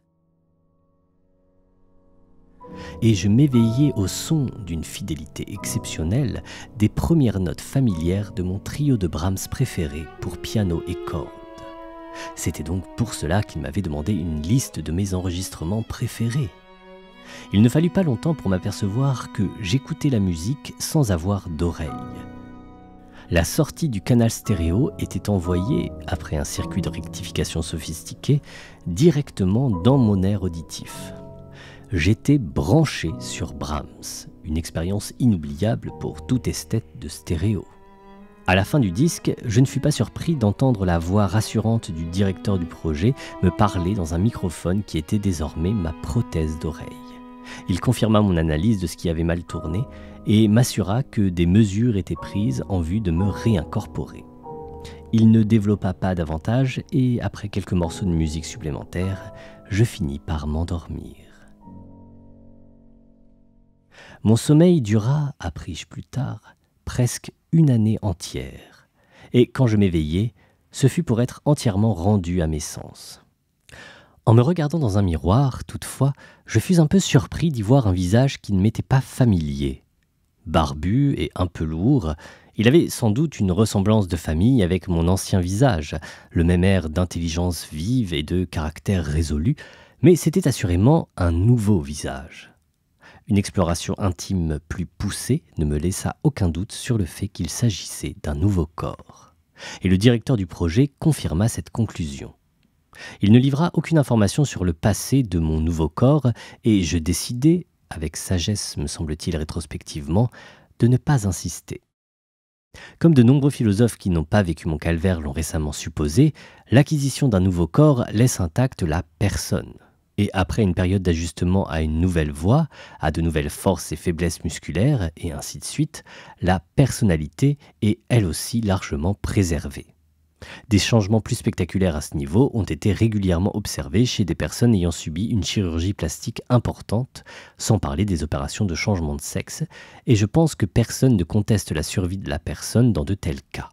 Et je m'éveillai au son d'une fidélité exceptionnelle des premières notes familières de mon trio de Brahms préféré pour piano et cordes. C'était donc pour cela qu'il m'avait demandé une liste de mes enregistrements préférés. Il ne fallut pas longtemps pour m'apercevoir que j'écoutais la musique sans avoir d'oreilles. La sortie du canal stéréo était envoyée, après un circuit de rectification sophistiqué, directement dans mon air auditif. J'étais branché sur Brahms, une expérience inoubliable pour tout esthète de stéréo. À la fin du disque, je ne fus pas surpris d'entendre la voix rassurante du directeur du projet me parler dans un microphone qui était désormais ma prothèse d'oreille. Il confirma mon analyse de ce qui avait mal tourné et m'assura que des mesures étaient prises en vue de me réincorporer. Il ne développa pas davantage et après quelques morceaux de musique supplémentaires, je finis par m'endormir. Mon sommeil dura, appris-je plus tard, presque une année entière, et quand je m'éveillai, ce fut pour être entièrement rendu à mes sens. En me regardant dans un miroir, toutefois, je fus un peu surpris d'y voir un visage qui ne m'était pas familier. Barbu et un peu lourd, il avait sans doute une ressemblance de famille avec mon ancien visage, le même air d'intelligence vive et de caractère résolu, mais c'était assurément un nouveau visage. Une exploration intime plus poussée ne me laissa aucun doute sur le fait qu'il s'agissait d'un nouveau corps. Et le directeur du projet confirma cette conclusion. Il ne livra aucune information sur le passé de mon nouveau corps et je décidai, avec sagesse, me semble-t-il rétrospectivement, de ne pas insister. Comme de nombreux philosophes qui n'ont pas vécu mon calvaire l'ont récemment supposé, l'acquisition d'un nouveau corps laisse intacte la personne. Et après une période d'ajustement à une nouvelle voix, à de nouvelles forces et faiblesses musculaires, et ainsi de suite, la personnalité est elle aussi largement préservée. Des changements plus spectaculaires à ce niveau ont été régulièrement observés chez des personnes ayant subi une chirurgie plastique importante, sans parler des opérations de changement de sexe, et je pense que personne ne conteste la survie de la personne dans de tels cas.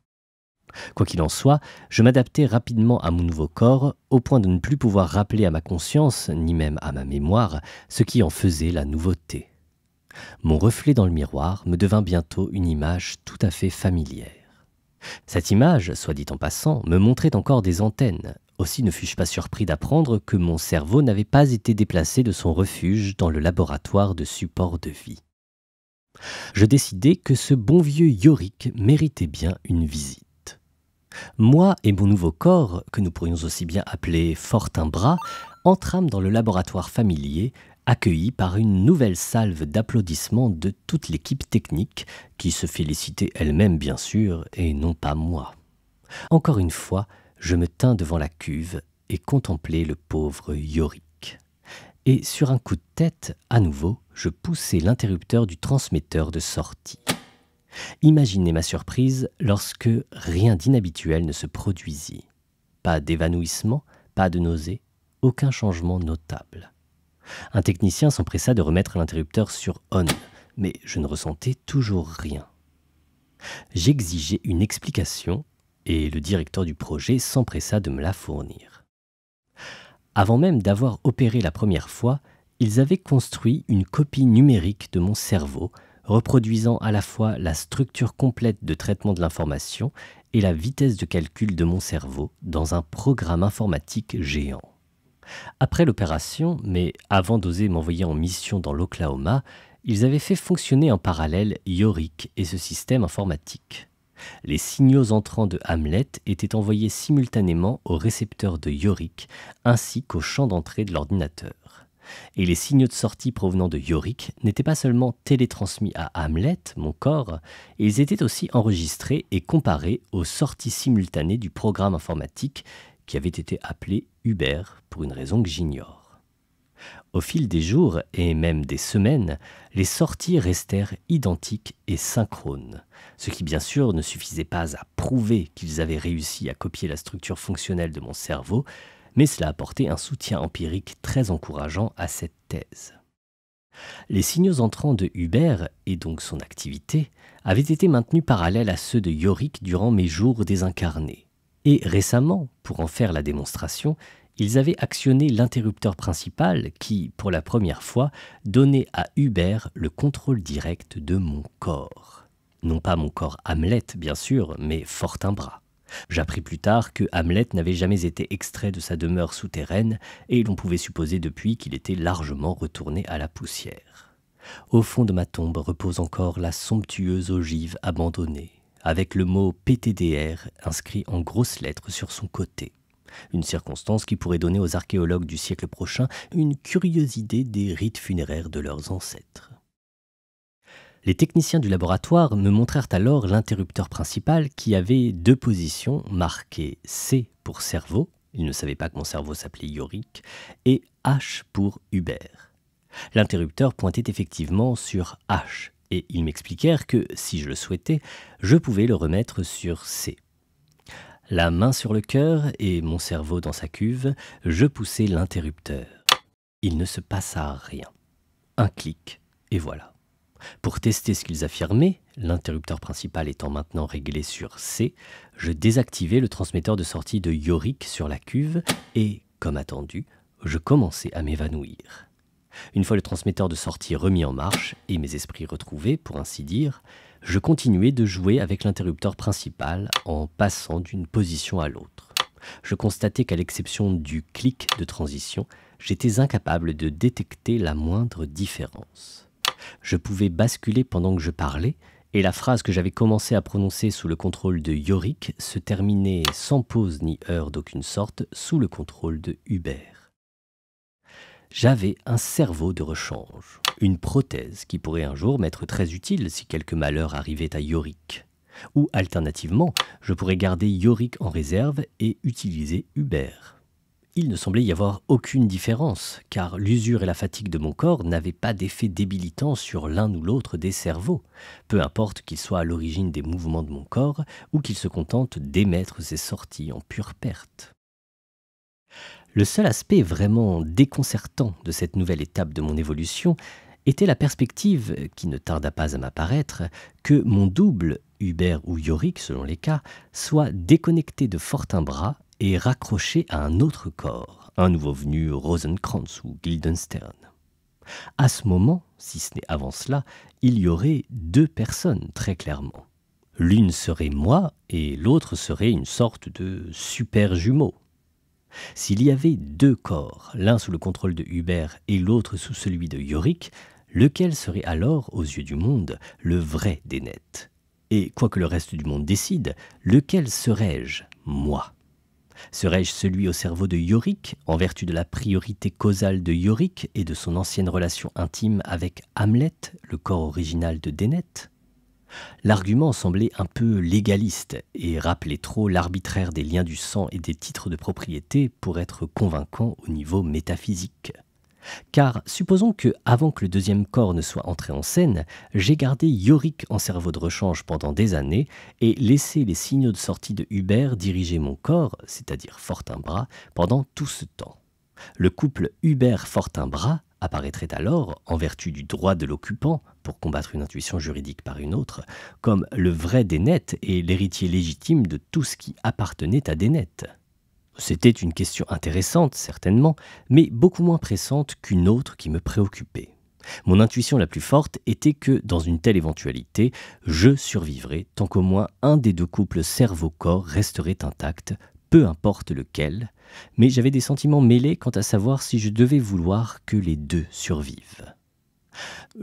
Quoi qu'il en soit, je m'adaptais rapidement à mon nouveau corps, au point de ne plus pouvoir rappeler à ma conscience, ni même à ma mémoire, ce qui en faisait la nouveauté. Mon reflet dans le miroir me devint bientôt une image tout à fait familière. Cette image, soit dit en passant, me montrait encore des antennes. Aussi ne fus-je pas surpris d'apprendre que mon cerveau n'avait pas été déplacé de son refuge dans le laboratoire de support de vie. Je décidai que ce bon vieux Yorick méritait bien une visite. Moi et mon nouveau corps, que nous pourrions aussi bien appeler Fortin Bras, entrâmes dans le laboratoire familier accueilli par une nouvelle salve d'applaudissements de toute l'équipe technique, qui se félicitait elle-même bien sûr, et non pas moi. Encore une fois, je me tins devant la cuve et contemplai le pauvre Yorick. Et sur un coup de tête, à nouveau, je poussai l'interrupteur du transmetteur de sortie. Imaginez ma surprise lorsque rien d'inhabituel ne se produisit. Pas d'évanouissement, pas de nausée, aucun changement notable un technicien s'empressa de remettre l'interrupteur sur on, mais je ne ressentais toujours rien. J'exigeais une explication et le directeur du projet s'empressa de me la fournir. Avant même d'avoir opéré la première fois, ils avaient construit une copie numérique de mon cerveau, reproduisant à la fois la structure complète de traitement de l'information et la vitesse de calcul de mon cerveau dans un programme informatique géant. Après l'opération, mais avant d'oser m'envoyer en mission dans l'Oklahoma, ils avaient fait fonctionner en parallèle Yorick et ce système informatique. Les signaux entrants de Hamlet étaient envoyés simultanément au récepteur de Yorick ainsi qu'au champ d'entrée de l'ordinateur. Et les signaux de sortie provenant de Yorick n'étaient pas seulement télétransmis à Hamlet, mon corps, ils étaient aussi enregistrés et comparés aux sorties simultanées du programme informatique qui avait été appelé Hubert pour une raison que j'ignore. Au fil des jours et même des semaines, les sorties restèrent identiques et synchrones, ce qui bien sûr ne suffisait pas à prouver qu'ils avaient réussi à copier la structure fonctionnelle de mon cerveau, mais cela apportait un soutien empirique très encourageant à cette thèse. Les signaux entrants de Hubert, et donc son activité, avaient été maintenus parallèles à ceux de Yorick durant mes jours désincarnés. Et récemment, pour en faire la démonstration, ils avaient actionné l'interrupteur principal qui, pour la première fois, donnait à Hubert le contrôle direct de mon corps. Non pas mon corps Hamlet, bien sûr, mais Fortinbras. J'appris plus tard que Hamlet n'avait jamais été extrait de sa demeure souterraine et l'on pouvait supposer depuis qu'il était largement retourné à la poussière. Au fond de ma tombe repose encore la somptueuse ogive abandonnée avec le mot PTDR inscrit en grosses lettres sur son côté. Une circonstance qui pourrait donner aux archéologues du siècle prochain une curieuse idée des rites funéraires de leurs ancêtres. Les techniciens du laboratoire me montrèrent alors l'interrupteur principal qui avait deux positions marquées C pour cerveau, ils ne savaient pas que mon cerveau s'appelait Yorick, et H pour Hubert. L'interrupteur pointait effectivement sur H, et ils m'expliquèrent que, si je le souhaitais, je pouvais le remettre sur C. La main sur le cœur et mon cerveau dans sa cuve, je poussai l'interrupteur. Il ne se passa rien. Un clic, et voilà. Pour tester ce qu'ils affirmaient, l'interrupteur principal étant maintenant réglé sur C, je désactivai le transmetteur de sortie de Yorick sur la cuve et, comme attendu, je commençais à m'évanouir. Une fois le transmetteur de sortie remis en marche et mes esprits retrouvés, pour ainsi dire, je continuais de jouer avec l'interrupteur principal en passant d'une position à l'autre. Je constatais qu'à l'exception du clic de transition, j'étais incapable de détecter la moindre différence. Je pouvais basculer pendant que je parlais, et la phrase que j'avais commencé à prononcer sous le contrôle de Yorick se terminait sans pause ni heure d'aucune sorte sous le contrôle de Hubert. J'avais un cerveau de rechange, une prothèse qui pourrait un jour m'être très utile si quelque malheur arrivait à Yorick. Ou alternativement, je pourrais garder Yorick en réserve et utiliser Hubert. Il ne semblait y avoir aucune différence, car l'usure et la fatigue de mon corps n'avaient pas d'effet débilitant sur l'un ou l'autre des cerveaux, peu importe qu'ils soient à l'origine des mouvements de mon corps ou qu'ils se contente d'émettre ses sorties en pure perte. Le seul aspect vraiment déconcertant de cette nouvelle étape de mon évolution était la perspective, qui ne tarda pas à m'apparaître, que mon double, Hubert ou Yorick selon les cas, soit déconnecté de Fortinbras et raccroché à un autre corps, un nouveau venu Rosenkrantz ou Guildenstern. À ce moment, si ce n'est avant cela, il y aurait deux personnes très clairement. L'une serait moi et l'autre serait une sorte de super jumeau, s'il y avait deux corps, l'un sous le contrôle de Hubert et l'autre sous celui de Yorick, lequel serait alors, aux yeux du monde, le vrai Dénette Et quoi que le reste du monde décide, lequel serais-je, moi Serais-je celui au cerveau de Yorick, en vertu de la priorité causale de Yorick et de son ancienne relation intime avec Hamlet, le corps original de Dénette L'argument semblait un peu légaliste et rappelait trop l'arbitraire des liens du sang et des titres de propriété pour être convaincant au niveau métaphysique. Car supposons que, avant que le deuxième corps ne soit entré en scène, j'ai gardé Yorick en cerveau de rechange pendant des années et laissé les signaux de sortie de Hubert diriger mon corps, c'est-à-dire Fortinbras, pendant tout ce temps. Le couple Hubert-Fortinbras apparaîtrait alors, en vertu du droit de l'occupant, pour combattre une intuition juridique par une autre, comme le vrai Dénette et l'héritier légitime de tout ce qui appartenait à Dénette. C'était une question intéressante, certainement, mais beaucoup moins pressante qu'une autre qui me préoccupait. Mon intuition la plus forte était que, dans une telle éventualité, je survivrais tant qu'au moins un des deux couples cerveau-corps resterait intact, peu importe lequel, mais j'avais des sentiments mêlés quant à savoir si je devais vouloir que les deux survivent.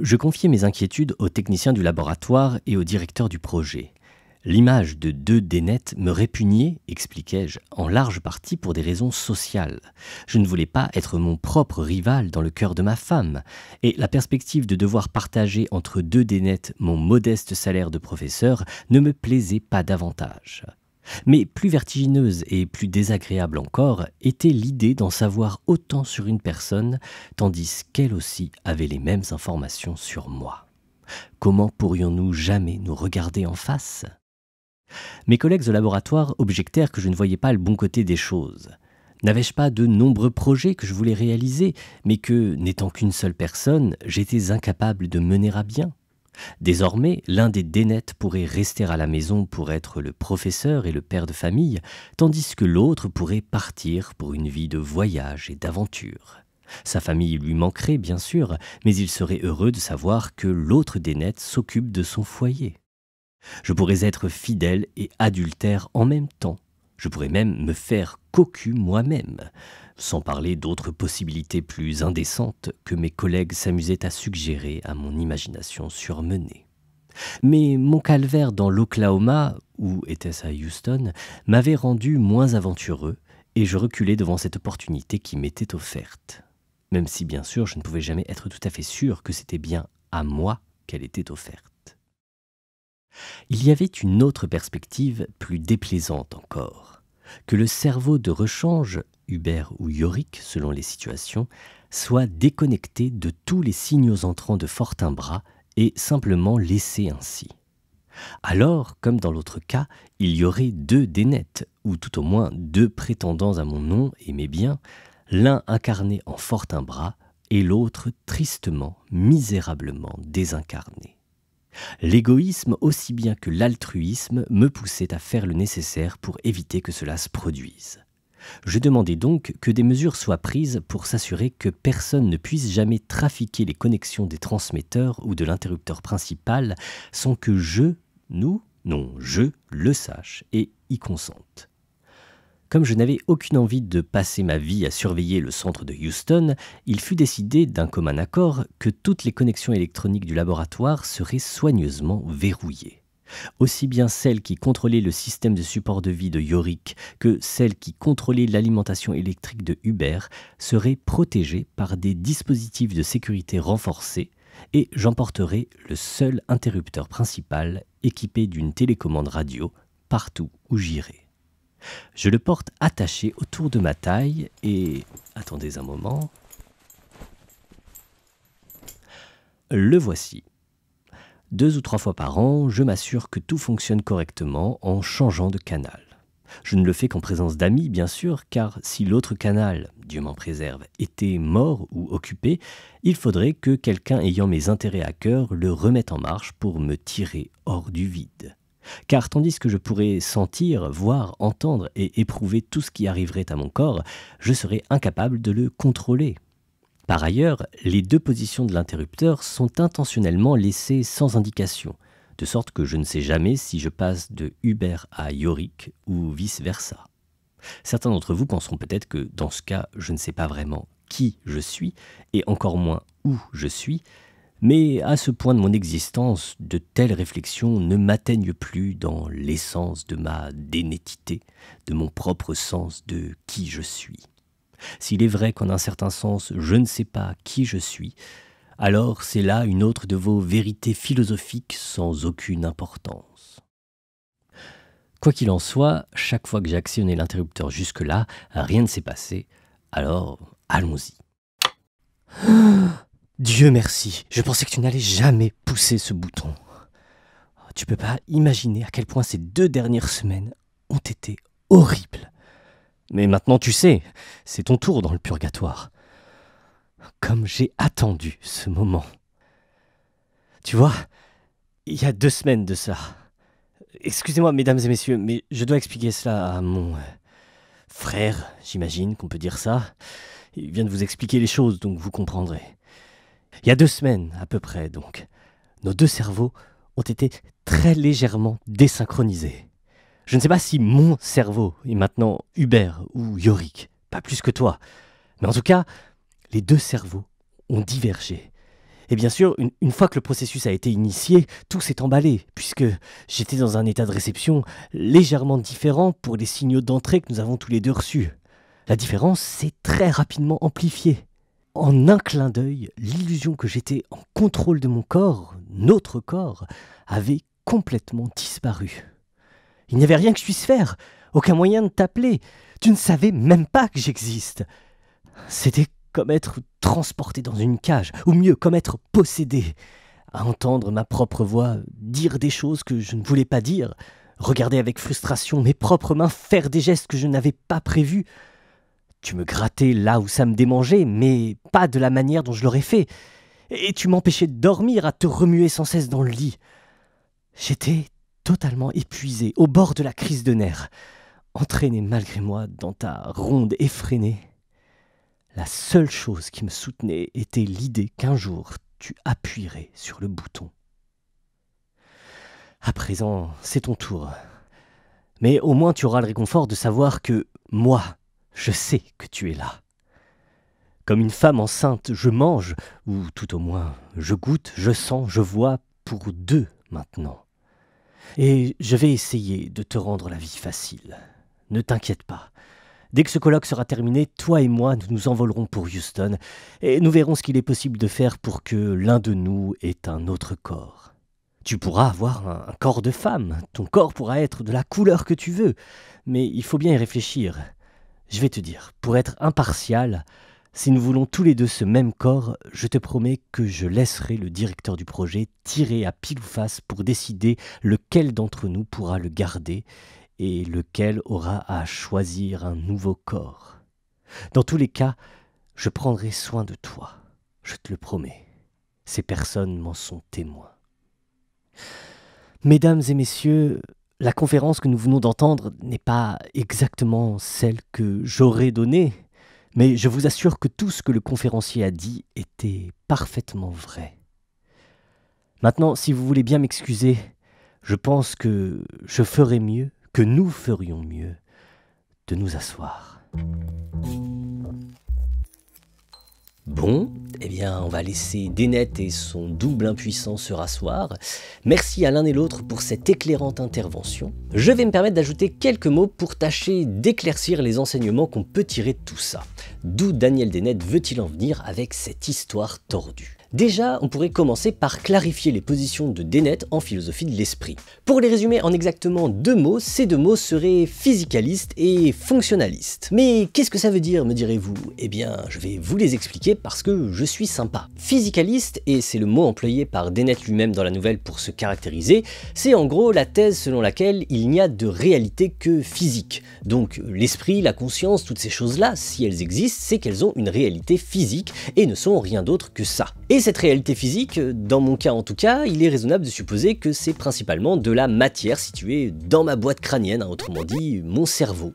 Je confiais mes inquiétudes aux techniciens du laboratoire et au directeur du projet. L'image de deux dénettes me répugnait, expliquai-je, en large partie pour des raisons sociales. Je ne voulais pas être mon propre rival dans le cœur de ma femme, et la perspective de devoir partager entre deux dénettes mon modeste salaire de professeur ne me plaisait pas davantage. Mais plus vertigineuse et plus désagréable encore était l'idée d'en savoir autant sur une personne, tandis qu'elle aussi avait les mêmes informations sur moi. Comment pourrions-nous jamais nous regarder en face Mes collègues de laboratoire objectèrent que je ne voyais pas le bon côté des choses. N'avais-je pas de nombreux projets que je voulais réaliser, mais que, n'étant qu'une seule personne, j'étais incapable de mener à bien Désormais, l'un des dénettes pourrait rester à la maison pour être le professeur et le père de famille, tandis que l'autre pourrait partir pour une vie de voyage et d'aventure. Sa famille lui manquerait bien sûr, mais il serait heureux de savoir que l'autre dénette s'occupe de son foyer. Je pourrais être fidèle et adultère en même temps, je pourrais même me faire cocu moi-même, sans parler d'autres possibilités plus indécentes que mes collègues s'amusaient à suggérer à mon imagination surmenée. Mais mon calvaire dans l'Oklahoma, ou était-ce à Houston, m'avait rendu moins aventureux, et je reculais devant cette opportunité qui m'était offerte. Même si bien sûr je ne pouvais jamais être tout à fait sûr que c'était bien à moi qu'elle était offerte. Il y avait une autre perspective plus déplaisante encore, que le cerveau de rechange, Hubert ou Yorick selon les situations, soit déconnecté de tous les signaux entrants de Fortinbras et simplement laissé ainsi. Alors, comme dans l'autre cas, il y aurait deux dénettes, ou tout au moins deux prétendants à mon nom et mes biens, l'un incarné en Fortinbras et l'autre tristement, misérablement désincarné. L'égoïsme aussi bien que l'altruisme me poussait à faire le nécessaire pour éviter que cela se produise. Je demandais donc que des mesures soient prises pour s'assurer que personne ne puisse jamais trafiquer les connexions des transmetteurs ou de l'interrupteur principal sans que je, nous, non, je le sache et y consente. Comme je n'avais aucune envie de passer ma vie à surveiller le centre de Houston, il fut décidé d'un commun accord que toutes les connexions électroniques du laboratoire seraient soigneusement verrouillées. Aussi bien celles qui contrôlaient le système de support de vie de Yorick que celles qui contrôlaient l'alimentation électrique de Hubert seraient protégées par des dispositifs de sécurité renforcés et j'emporterai le seul interrupteur principal équipé d'une télécommande radio partout où j'irai. Je le porte attaché autour de ma taille et... Attendez un moment. Le voici. Deux ou trois fois par an, je m'assure que tout fonctionne correctement en changeant de canal. Je ne le fais qu'en présence d'amis, bien sûr, car si l'autre canal, Dieu m'en préserve, était mort ou occupé, il faudrait que quelqu'un ayant mes intérêts à cœur le remette en marche pour me tirer hors du vide. Car tandis que je pourrais sentir, voir, entendre et éprouver tout ce qui arriverait à mon corps, je serais incapable de le contrôler. Par ailleurs, les deux positions de l'interrupteur sont intentionnellement laissées sans indication, de sorte que je ne sais jamais si je passe de Hubert à Yorick ou vice-versa. Certains d'entre vous penseront peut-être que dans ce cas, je ne sais pas vraiment qui je suis, et encore moins où je suis, mais à ce point de mon existence, de telles réflexions ne m'atteignent plus dans l'essence de ma dénétité, de mon propre sens de qui je suis. S'il est vrai qu'en un certain sens je ne sais pas qui je suis, alors c'est là une autre de vos vérités philosophiques sans aucune importance. Quoi qu'il en soit, chaque fois que j'ai actionné l'interrupteur jusque-là, rien ne s'est passé, alors allons-y. [gasps] Ah, Dieu merci, je pensais que tu n'allais jamais pousser ce bouton. Oh, tu peux pas imaginer à quel point ces deux dernières semaines ont été horribles. Mais maintenant tu sais, c'est ton tour dans le purgatoire. Comme j'ai attendu ce moment. Tu vois, il y a deux semaines de ça. Excusez-moi, mesdames et messieurs, mais je dois expliquer cela à mon euh, frère, j'imagine qu'on peut dire ça. Il vient de vous expliquer les choses, donc vous comprendrez. Il y a deux semaines à peu près, donc, nos deux cerveaux ont été très légèrement désynchronisés. Je ne sais pas si mon cerveau est maintenant Hubert ou Yorick, pas plus que toi, mais en tout cas, les deux cerveaux ont divergé. Et bien sûr, une, une, fois que le processus a été initié, tout s'est emballé, puisque j'étais dans un état de réception légèrement différent pour les signaux d'entrée que nous avons tous les deux reçus. La différence s'est très rapidement amplifiée en un clin d'œil, l'illusion que j'étais en contrôle de mon corps, notre corps, avait complètement disparu. Il n'y avait rien que je puisse faire, aucun moyen de t'appeler. Tu ne savais même pas que j'existe. C'était comme être transporté dans une cage, ou mieux, comme être possédé, à entendre ma propre voix dire des choses que je ne voulais pas dire, regarder avec frustration mes propres mains faire des gestes que je n'avais pas prévus, tu me grattais là où ça me démangeait, mais pas de la manière dont je l'aurais fait. Et tu m'empêchais de dormir à te remuer sans cesse dans le lit. J'étais totalement épuisé, au bord de la crise de nerfs, entraîné malgré moi dans ta ronde effrénée. La seule chose qui me soutenait était l'idée qu'un jour tu appuierais sur le bouton. À présent, c'est ton tour. Mais au moins tu auras le réconfort de savoir que moi, je sais que tu es là. Comme une femme enceinte, je mange, ou tout au moins je goûte, je sens, je vois pour deux maintenant. Et je vais essayer de te rendre la vie facile. Ne t'inquiète pas. Dès que ce colloque sera terminé, toi et moi, nous nous envolerons pour Houston et nous verrons ce qu'il est possible de faire pour que l'un de nous ait un autre corps. Tu pourras avoir un corps de femme, ton corps pourra être de la couleur que tu veux, mais il faut bien y réfléchir. Je vais te dire, pour être impartial, si nous voulons tous les deux ce même corps, je te promets que je laisserai le directeur du projet tirer à pile ou face pour décider lequel d'entre nous pourra le garder et lequel aura à choisir un nouveau corps. Dans tous les cas, je prendrai soin de toi, je te le promets. Ces personnes m'en sont témoins. Mesdames et messieurs, la conférence que nous venons d'entendre n'est pas exactement celle que j'aurais donnée, mais je vous assure que tout ce que le conférencier a dit était parfaitement vrai. Maintenant, si vous voulez bien m'excuser, je pense que je ferais mieux, que nous ferions mieux, de nous asseoir. Bon, eh bien, on va laisser Dénette et son double impuissant se rasseoir. Merci à l'un et l'autre pour cette éclairante intervention. Je vais me permettre d'ajouter quelques mots pour tâcher d'éclaircir les enseignements qu'on peut tirer de tout ça. D'où Daniel Dennett veut-il en venir avec cette histoire tordue Déjà, on pourrait commencer par clarifier les positions de Dennett en philosophie de l'esprit. Pour les résumer en exactement deux mots, ces deux mots seraient physicaliste et fonctionnaliste. Mais qu'est-ce que ça veut dire, me direz-vous Eh bien, je vais vous les expliquer parce que je suis sympa. Physicaliste, et c'est le mot employé par Dennett lui-même dans la nouvelle pour se caractériser, c'est en gros la thèse selon laquelle il n'y a de réalité que physique. Donc l'esprit, la conscience, toutes ces choses-là, si elles existent, c'est qu'elles ont une réalité physique et ne sont rien d'autre que ça. Et cette réalité physique, dans mon cas en tout cas, il est raisonnable de supposer que c'est principalement de la matière située dans ma boîte crânienne, hein, autrement dit mon cerveau.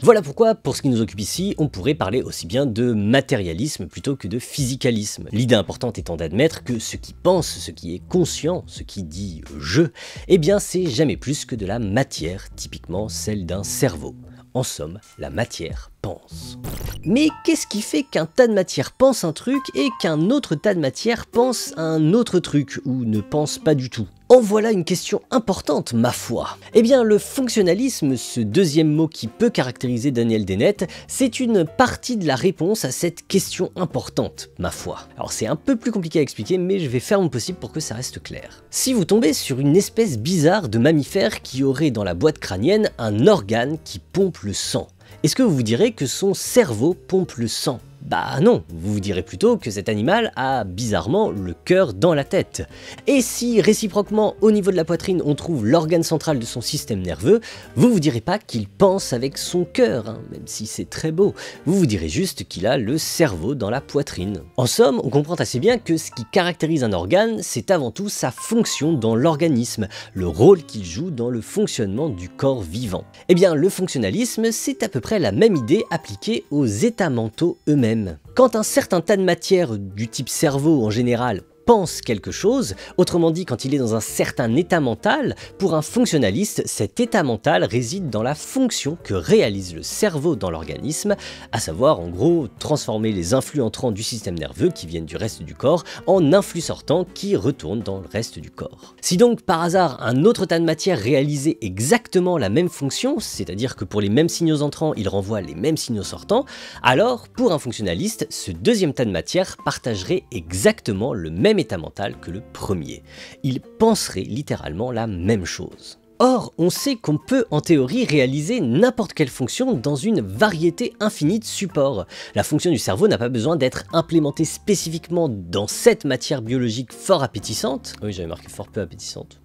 Voilà pourquoi, pour ce qui nous occupe ici, on pourrait parler aussi bien de matérialisme plutôt que de physicalisme. L'idée importante étant d'admettre que ce qui pense, ce qui est conscient, ce qui dit je, eh bien c'est jamais plus que de la matière, typiquement celle d'un cerveau. En somme, la matière pense. Mais qu'est-ce qui fait qu'un tas de matière pense un truc et qu'un autre tas de matière pense un autre truc ou ne pense pas du tout en voilà une question importante, ma foi. Eh bien, le fonctionnalisme, ce deuxième mot qui peut caractériser Daniel Dennett, c'est une partie de la réponse à cette question importante, ma foi. Alors c'est un peu plus compliqué à expliquer, mais je vais faire mon possible pour que ça reste clair. Si vous tombez sur une espèce bizarre de mammifère qui aurait dans la boîte crânienne un organe qui pompe le sang, est-ce que vous vous direz que son cerveau pompe le sang bah non, vous vous direz plutôt que cet animal a bizarrement le cœur dans la tête. Et si réciproquement au niveau de la poitrine on trouve l'organe central de son système nerveux, vous vous direz pas qu'il pense avec son cœur, hein, même si c'est très beau, vous vous direz juste qu'il a le cerveau dans la poitrine. En somme, on comprend assez bien que ce qui caractérise un organe, c'est avant tout sa fonction dans l'organisme, le rôle qu'il joue dans le fonctionnement du corps vivant. Eh bien le fonctionnalisme, c'est à peu près la même idée appliquée aux états mentaux eux-mêmes quand un certain tas de matière, du type cerveau en général, pense quelque chose, autrement dit quand il est dans un certain état mental, pour un fonctionnaliste, cet état mental réside dans la fonction que réalise le cerveau dans l'organisme, à savoir en gros transformer les influx entrants du système nerveux qui viennent du reste du corps en influx sortants qui retournent dans le reste du corps. Si donc par hasard un autre tas de matière réalisait exactement la même fonction, c'est-à-dire que pour les mêmes signaux entrants il renvoie les mêmes signaux sortants, alors pour un fonctionnaliste, ce deuxième tas de matière partagerait exactement le même état mental que le premier. Il penserait littéralement la même chose. Or, on sait qu'on peut en théorie réaliser n'importe quelle fonction dans une variété infinie de supports. La fonction du cerveau n'a pas besoin d'être implémentée spécifiquement dans cette matière biologique fort appétissante. Oui, j'avais marqué fort peu appétissante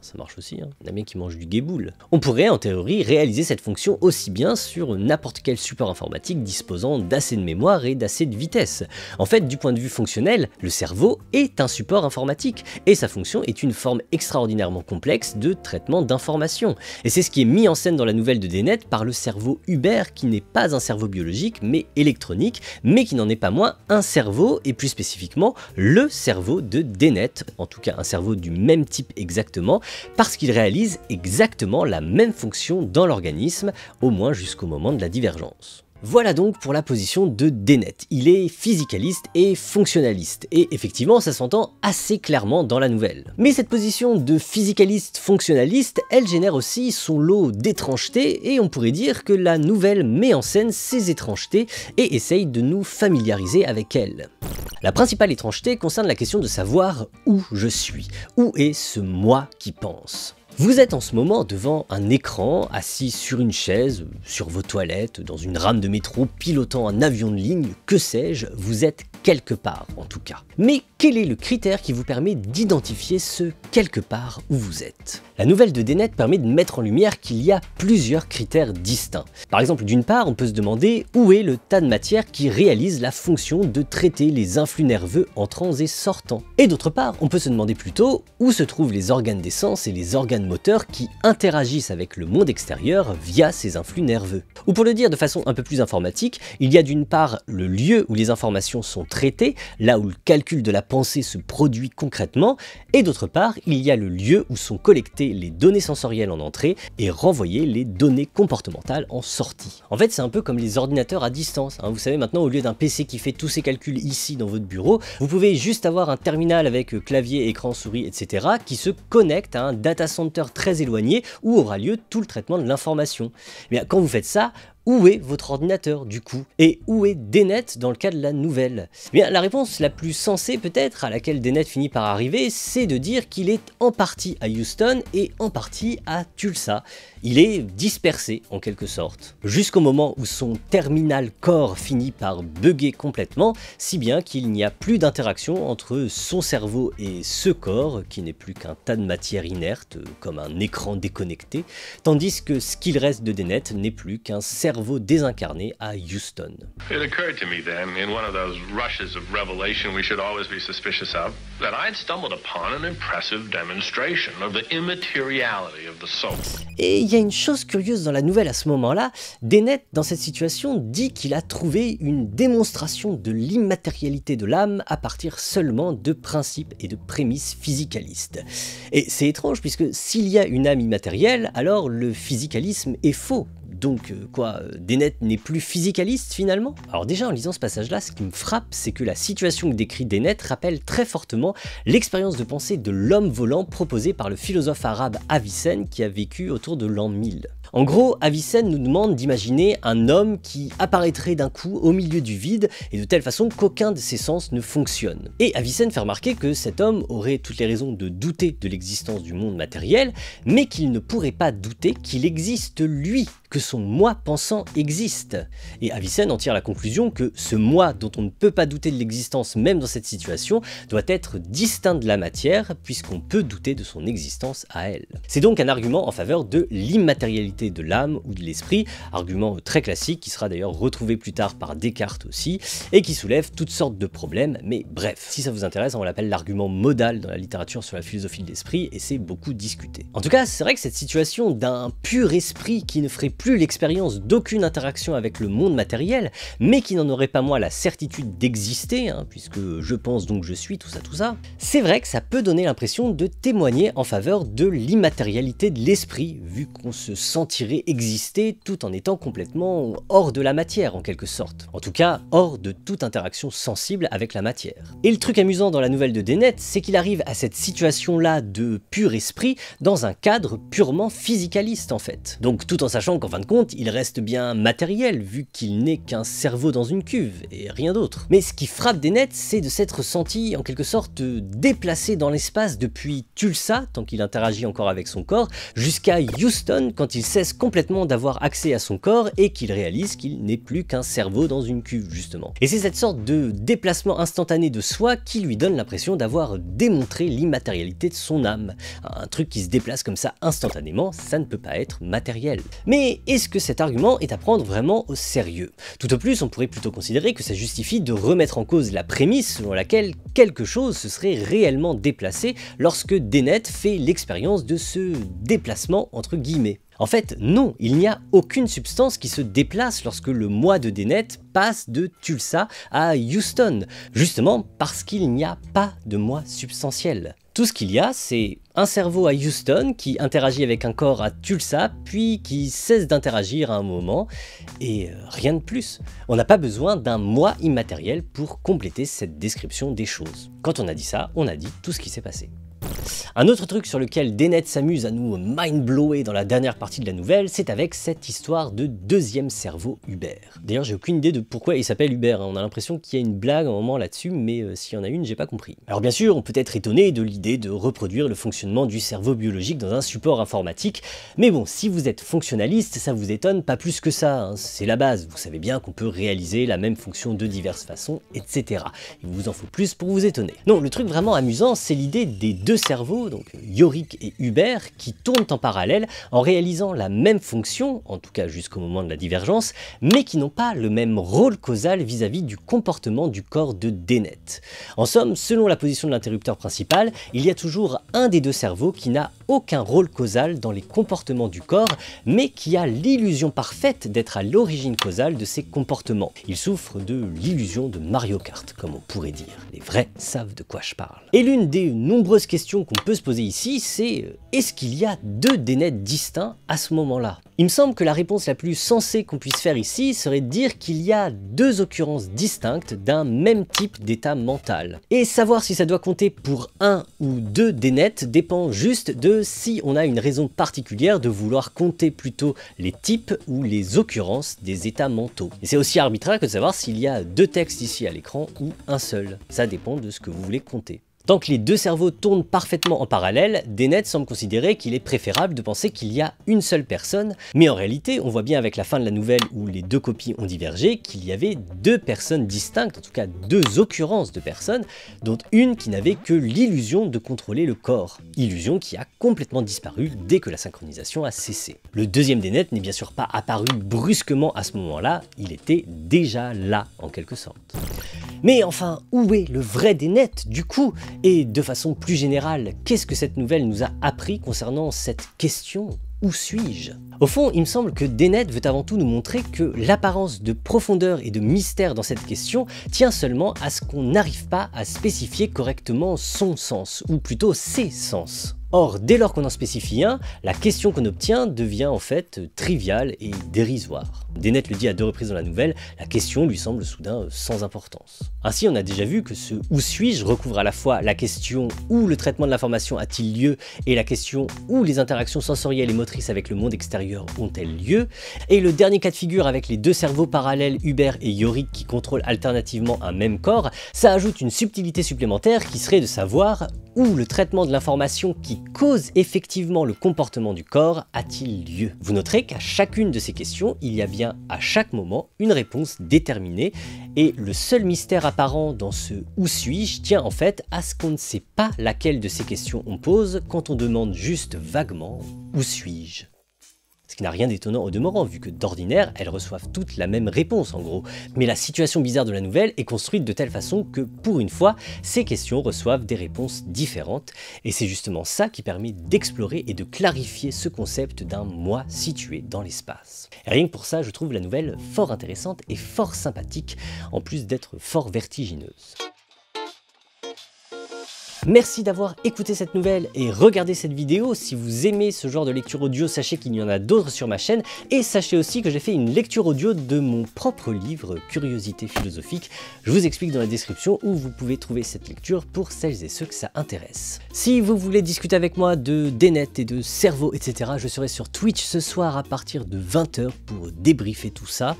ça marche aussi, un ami qui mange du guéboule. On pourrait en théorie réaliser cette fonction aussi bien sur n'importe quel support informatique disposant d'assez de mémoire et d'assez de vitesse. En fait, du point de vue fonctionnel, le cerveau est un support informatique, et sa fonction est une forme extraordinairement complexe de traitement d'information. Et c'est ce qui est mis en scène dans la nouvelle de Dnet par le cerveau Uber, qui n'est pas un cerveau biologique, mais électronique, mais qui n'en est pas moins un cerveau, et plus spécifiquement, le cerveau de Dennett, en tout cas un cerveau du même type exactement parce qu'ils réalisent exactement la même fonction dans l'organisme, au moins jusqu'au moment de la divergence. Voilà donc pour la position de Dennett. Il est physicaliste et fonctionnaliste, et effectivement ça s'entend assez clairement dans la nouvelle. Mais cette position de physicaliste fonctionnaliste, elle génère aussi son lot d'étrangetés, et on pourrait dire que la nouvelle met en scène ces étrangetés et essaye de nous familiariser avec elles. La principale étrangeté concerne la question de savoir où je suis, où est ce moi qui pense. Vous êtes en ce moment devant un écran, assis sur une chaise, sur vos toilettes, dans une rame de métro, pilotant un avion de ligne, que sais-je, vous êtes quelque part en tout cas. Mais quel est le critère qui vous permet d'identifier ce quelque part où vous êtes La nouvelle de Dennett permet de mettre en lumière qu'il y a plusieurs critères distincts. Par exemple, d'une part, on peut se demander où est le tas de matière qui réalise la fonction de traiter les influx nerveux entrants et sortants. Et d'autre part, on peut se demander plutôt où se trouvent les organes d'essence et les organes moteurs qui interagissent avec le monde extérieur via ces influx nerveux. Ou pour le dire de façon un peu plus informatique, il y a d'une part le lieu où les informations sont là où le calcul de la pensée se produit concrètement, et d'autre part, il y a le lieu où sont collectées les données sensorielles en entrée et renvoyées les données comportementales en sortie. En fait, c'est un peu comme les ordinateurs à distance. Hein. Vous savez maintenant, au lieu d'un PC qui fait tous ses calculs ici dans votre bureau, vous pouvez juste avoir un terminal avec euh, clavier, écran, souris, etc. qui se connecte à un data center très éloigné où aura lieu tout le traitement de l'information. Mais quand vous faites ça, où est votre ordinateur du coup Et où est Denet dans le cas de la nouvelle eh bien, La réponse la plus sensée peut-être, à laquelle Denet finit par arriver, c'est de dire qu'il est en partie à Houston et en partie à Tulsa. Il est dispersé en quelque sorte, jusqu'au moment où son terminal corps finit par bugger complètement, si bien qu'il n'y a plus d'interaction entre son cerveau et ce corps, qui n'est plus qu'un tas de matière inerte, comme un écran déconnecté, tandis que ce qu'il reste de Dennett n'est plus qu'un cerveau désincarné à Houston il y a une chose curieuse dans la nouvelle à ce moment-là, Dennett, dans cette situation, dit qu'il a trouvé une démonstration de l'immatérialité de l'âme à partir seulement de principes et de prémices physicalistes. Et c'est étrange puisque s'il y a une âme immatérielle, alors le physicalisme est faux, donc euh, quoi, euh, Dennett n'est plus physicaliste finalement Alors déjà en lisant ce passage-là, ce qui me frappe, c'est que la situation que décrit Dennett rappelle très fortement l'expérience de pensée de l'homme volant proposée par le philosophe arabe Avicenne qui a vécu autour de l'an 1000. En gros, Avicenne nous demande d'imaginer un homme qui apparaîtrait d'un coup au milieu du vide et de telle façon qu'aucun de ses sens ne fonctionne. Et Avicenne fait remarquer que cet homme aurait toutes les raisons de douter de l'existence du monde matériel, mais qu'il ne pourrait pas douter qu'il existe lui, que son moi pensant existe. Et Avicenne en tire la conclusion que ce moi dont on ne peut pas douter de l'existence même dans cette situation doit être distinct de la matière puisqu'on peut douter de son existence à elle. C'est donc un argument en faveur de l'immatérialité de l'âme ou de l'esprit, argument très classique qui sera d'ailleurs retrouvé plus tard par Descartes aussi, et qui soulève toutes sortes de problèmes, mais bref, si ça vous intéresse, on l'appelle l'argument modal dans la littérature sur la philosophie de l'esprit, et c'est beaucoup discuté. En tout cas, c'est vrai que cette situation d'un pur esprit qui ne ferait plus l'expérience d'aucune interaction avec le monde matériel, mais qui n'en aurait pas moins la certitude d'exister, hein, puisque je pense donc je suis, tout ça, tout ça, c'est vrai que ça peut donner l'impression de témoigner en faveur de l'immatérialité de l'esprit, vu qu'on se sent tirer exister tout en étant complètement hors de la matière en quelque sorte. En tout cas, hors de toute interaction sensible avec la matière. Et le truc amusant dans la nouvelle de Dennett, c'est qu'il arrive à cette situation-là de pur esprit dans un cadre purement physicaliste en fait. Donc tout en sachant qu'en fin de compte, il reste bien matériel vu qu'il n'est qu'un cerveau dans une cuve et rien d'autre. Mais ce qui frappe Dennett, c'est de s'être senti en quelque sorte déplacé dans l'espace depuis Tulsa, tant qu'il interagit encore avec son corps, jusqu'à Houston quand il complètement d'avoir accès à son corps et qu'il réalise qu'il n'est plus qu'un cerveau dans une cuve justement. Et c'est cette sorte de déplacement instantané de soi qui lui donne l'impression d'avoir démontré l'immatérialité de son âme. Un truc qui se déplace comme ça instantanément, ça ne peut pas être matériel. Mais est-ce que cet argument est à prendre vraiment au sérieux Tout au plus, on pourrait plutôt considérer que ça justifie de remettre en cause la prémisse selon laquelle quelque chose se serait réellement déplacé lorsque Dennett fait l'expérience de ce déplacement entre guillemets. En fait, non, il n'y a aucune substance qui se déplace lorsque le mois de Dennett passe de Tulsa à Houston, justement parce qu'il n'y a pas de moi substantiel. Tout ce qu'il y a, c'est un cerveau à Houston qui interagit avec un corps à Tulsa, puis qui cesse d'interagir à un moment, et euh, rien de plus. On n'a pas besoin d'un moi immatériel pour compléter cette description des choses. Quand on a dit ça, on a dit tout ce qui s'est passé. Un autre truc sur lequel Dennett s'amuse à nous mind-blower dans la dernière partie de la nouvelle, c'est avec cette histoire de deuxième cerveau Uber. D'ailleurs, j'ai aucune idée de pourquoi il s'appelle Uber, hein. on a l'impression qu'il y a une blague à un moment là-dessus, mais euh, s'il y en a une, j'ai pas compris. Alors bien sûr, on peut être étonné de l'idée de reproduire le fonctionnement du cerveau biologique dans un support informatique, mais bon, si vous êtes fonctionnaliste, ça vous étonne pas plus que ça, hein. c'est la base, vous savez bien qu'on peut réaliser la même fonction de diverses façons, etc. Il vous en faut plus pour vous étonner. Non, le truc vraiment amusant, c'est l'idée des deux cerveaux, donc Yorick et Hubert, qui tournent en parallèle en réalisant la même fonction, en tout cas jusqu'au moment de la divergence, mais qui n'ont pas le même rôle causal vis-à-vis du comportement du corps de Dennett. En somme, selon la position de l'interrupteur principal, il y a toujours un des deux cerveaux qui n'a aucun rôle causal dans les comportements du corps, mais qui a l'illusion parfaite d'être à l'origine causale de ses comportements. Il souffre de l'illusion de Mario Kart, comme on pourrait dire. Les vrais savent de quoi je parle. Et l'une des nombreuses questions question qu'on peut se poser ici, c'est euh, est-ce qu'il y a deux dénettes distincts à ce moment-là Il me semble que la réponse la plus sensée qu'on puisse faire ici serait de dire qu'il y a deux occurrences distinctes d'un même type d'état mental. Et savoir si ça doit compter pour un ou deux dénettes dépend juste de si on a une raison particulière de vouloir compter plutôt les types ou les occurrences des états mentaux. Et c'est aussi arbitraire que de savoir s'il y a deux textes ici à l'écran ou un seul. Ça dépend de ce que vous voulez compter. Tant que les deux cerveaux tournent parfaitement en parallèle, Dennett semble considérer qu'il est préférable de penser qu'il y a une seule personne, mais en réalité, on voit bien avec la fin de la nouvelle où les deux copies ont divergé qu'il y avait deux personnes distinctes, en tout cas deux occurrences de personnes, dont une qui n'avait que l'illusion de contrôler le corps, illusion qui a complètement disparu dès que la synchronisation a cessé. Le deuxième Dennett n'est bien sûr pas apparu brusquement à ce moment-là, il était déjà là en quelque sorte. Mais enfin, où est le vrai Dennett du coup et de façon plus générale, qu'est-ce que cette nouvelle nous a appris concernant cette question Où suis-je Au fond, il me semble que Dennett veut avant tout nous montrer que l'apparence de profondeur et de mystère dans cette question tient seulement à ce qu'on n'arrive pas à spécifier correctement son sens, ou plutôt ses sens. Or, dès lors qu'on en spécifie un, la question qu'on obtient devient en fait triviale et dérisoire. Dennett le dit à deux reprises dans la nouvelle, la question lui semble soudain euh, sans importance. Ainsi, on a déjà vu que ce « où suis-je » recouvre à la fois la question « où le traitement de l'information a-t-il lieu ?» et la question « où les interactions sensorielles et motrices avec le monde extérieur ont-elles lieu ?» et le dernier cas de figure avec les deux cerveaux parallèles Hubert et Yorick qui contrôlent alternativement un même corps, ça ajoute une subtilité supplémentaire qui serait de savoir où le traitement de l'information qui cause effectivement le comportement du corps a-t-il lieu Vous noterez qu'à chacune de ces questions, il y a bien à chaque moment une réponse déterminée, et le seul mystère apparent dans ce où suis-je tient en fait à ce qu'on ne sait pas laquelle de ces questions on pose quand on demande juste vaguement où suis-je ce qui n'a rien d'étonnant au demeurant, vu que d'ordinaire, elles reçoivent toutes la même réponse en gros. Mais la situation bizarre de la nouvelle est construite de telle façon que, pour une fois, ces questions reçoivent des réponses différentes, et c'est justement ça qui permet d'explorer et de clarifier ce concept d'un moi situé dans l'espace. Rien que pour ça, je trouve la nouvelle fort intéressante et fort sympathique, en plus d'être fort vertigineuse. Merci d'avoir écouté cette nouvelle et regardé cette vidéo. Si vous aimez ce genre de lecture audio, sachez qu'il y en a d'autres sur ma chaîne et sachez aussi que j'ai fait une lecture audio de mon propre livre Curiosité philosophique. Je vous explique dans la description où vous pouvez trouver cette lecture pour celles et ceux que ça intéresse. Si vous voulez discuter avec moi de Dénette et de cerveau, etc., je serai sur Twitch ce soir à partir de 20h pour débriefer tout ça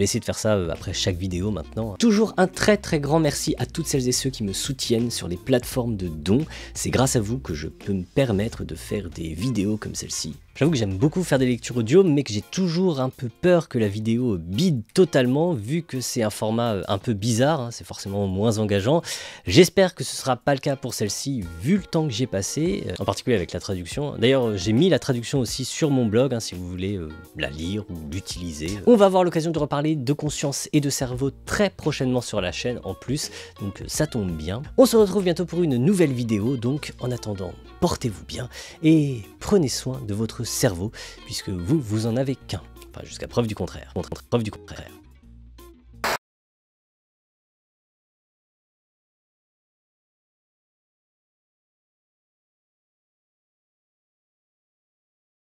vais essayer de faire ça euh, après chaque vidéo maintenant. Toujours un très très grand merci à toutes celles et ceux qui me soutiennent sur les plateformes de dons. C'est grâce à vous que je peux me permettre de faire des vidéos comme celle-ci J'avoue que j'aime beaucoup faire des lectures audio, mais que j'ai toujours un peu peur que la vidéo bide totalement, vu que c'est un format euh, un peu bizarre, hein, c'est forcément moins engageant. J'espère que ce sera pas le cas pour celle-ci, vu le temps que j'ai passé, euh, en particulier avec la traduction. D'ailleurs, j'ai mis la traduction aussi sur mon blog, hein, si vous voulez euh, la lire ou l'utiliser. On va avoir l'occasion de reparler de conscience et de cerveau très prochainement sur la chaîne en plus, donc ça tombe bien. On se retrouve bientôt pour une nouvelle vidéo, donc en attendant, portez-vous bien et prenez soin de votre cerveau puisque vous, vous en avez qu'un. Enfin, jusqu'à preuve du contraire. Preuve du contraire.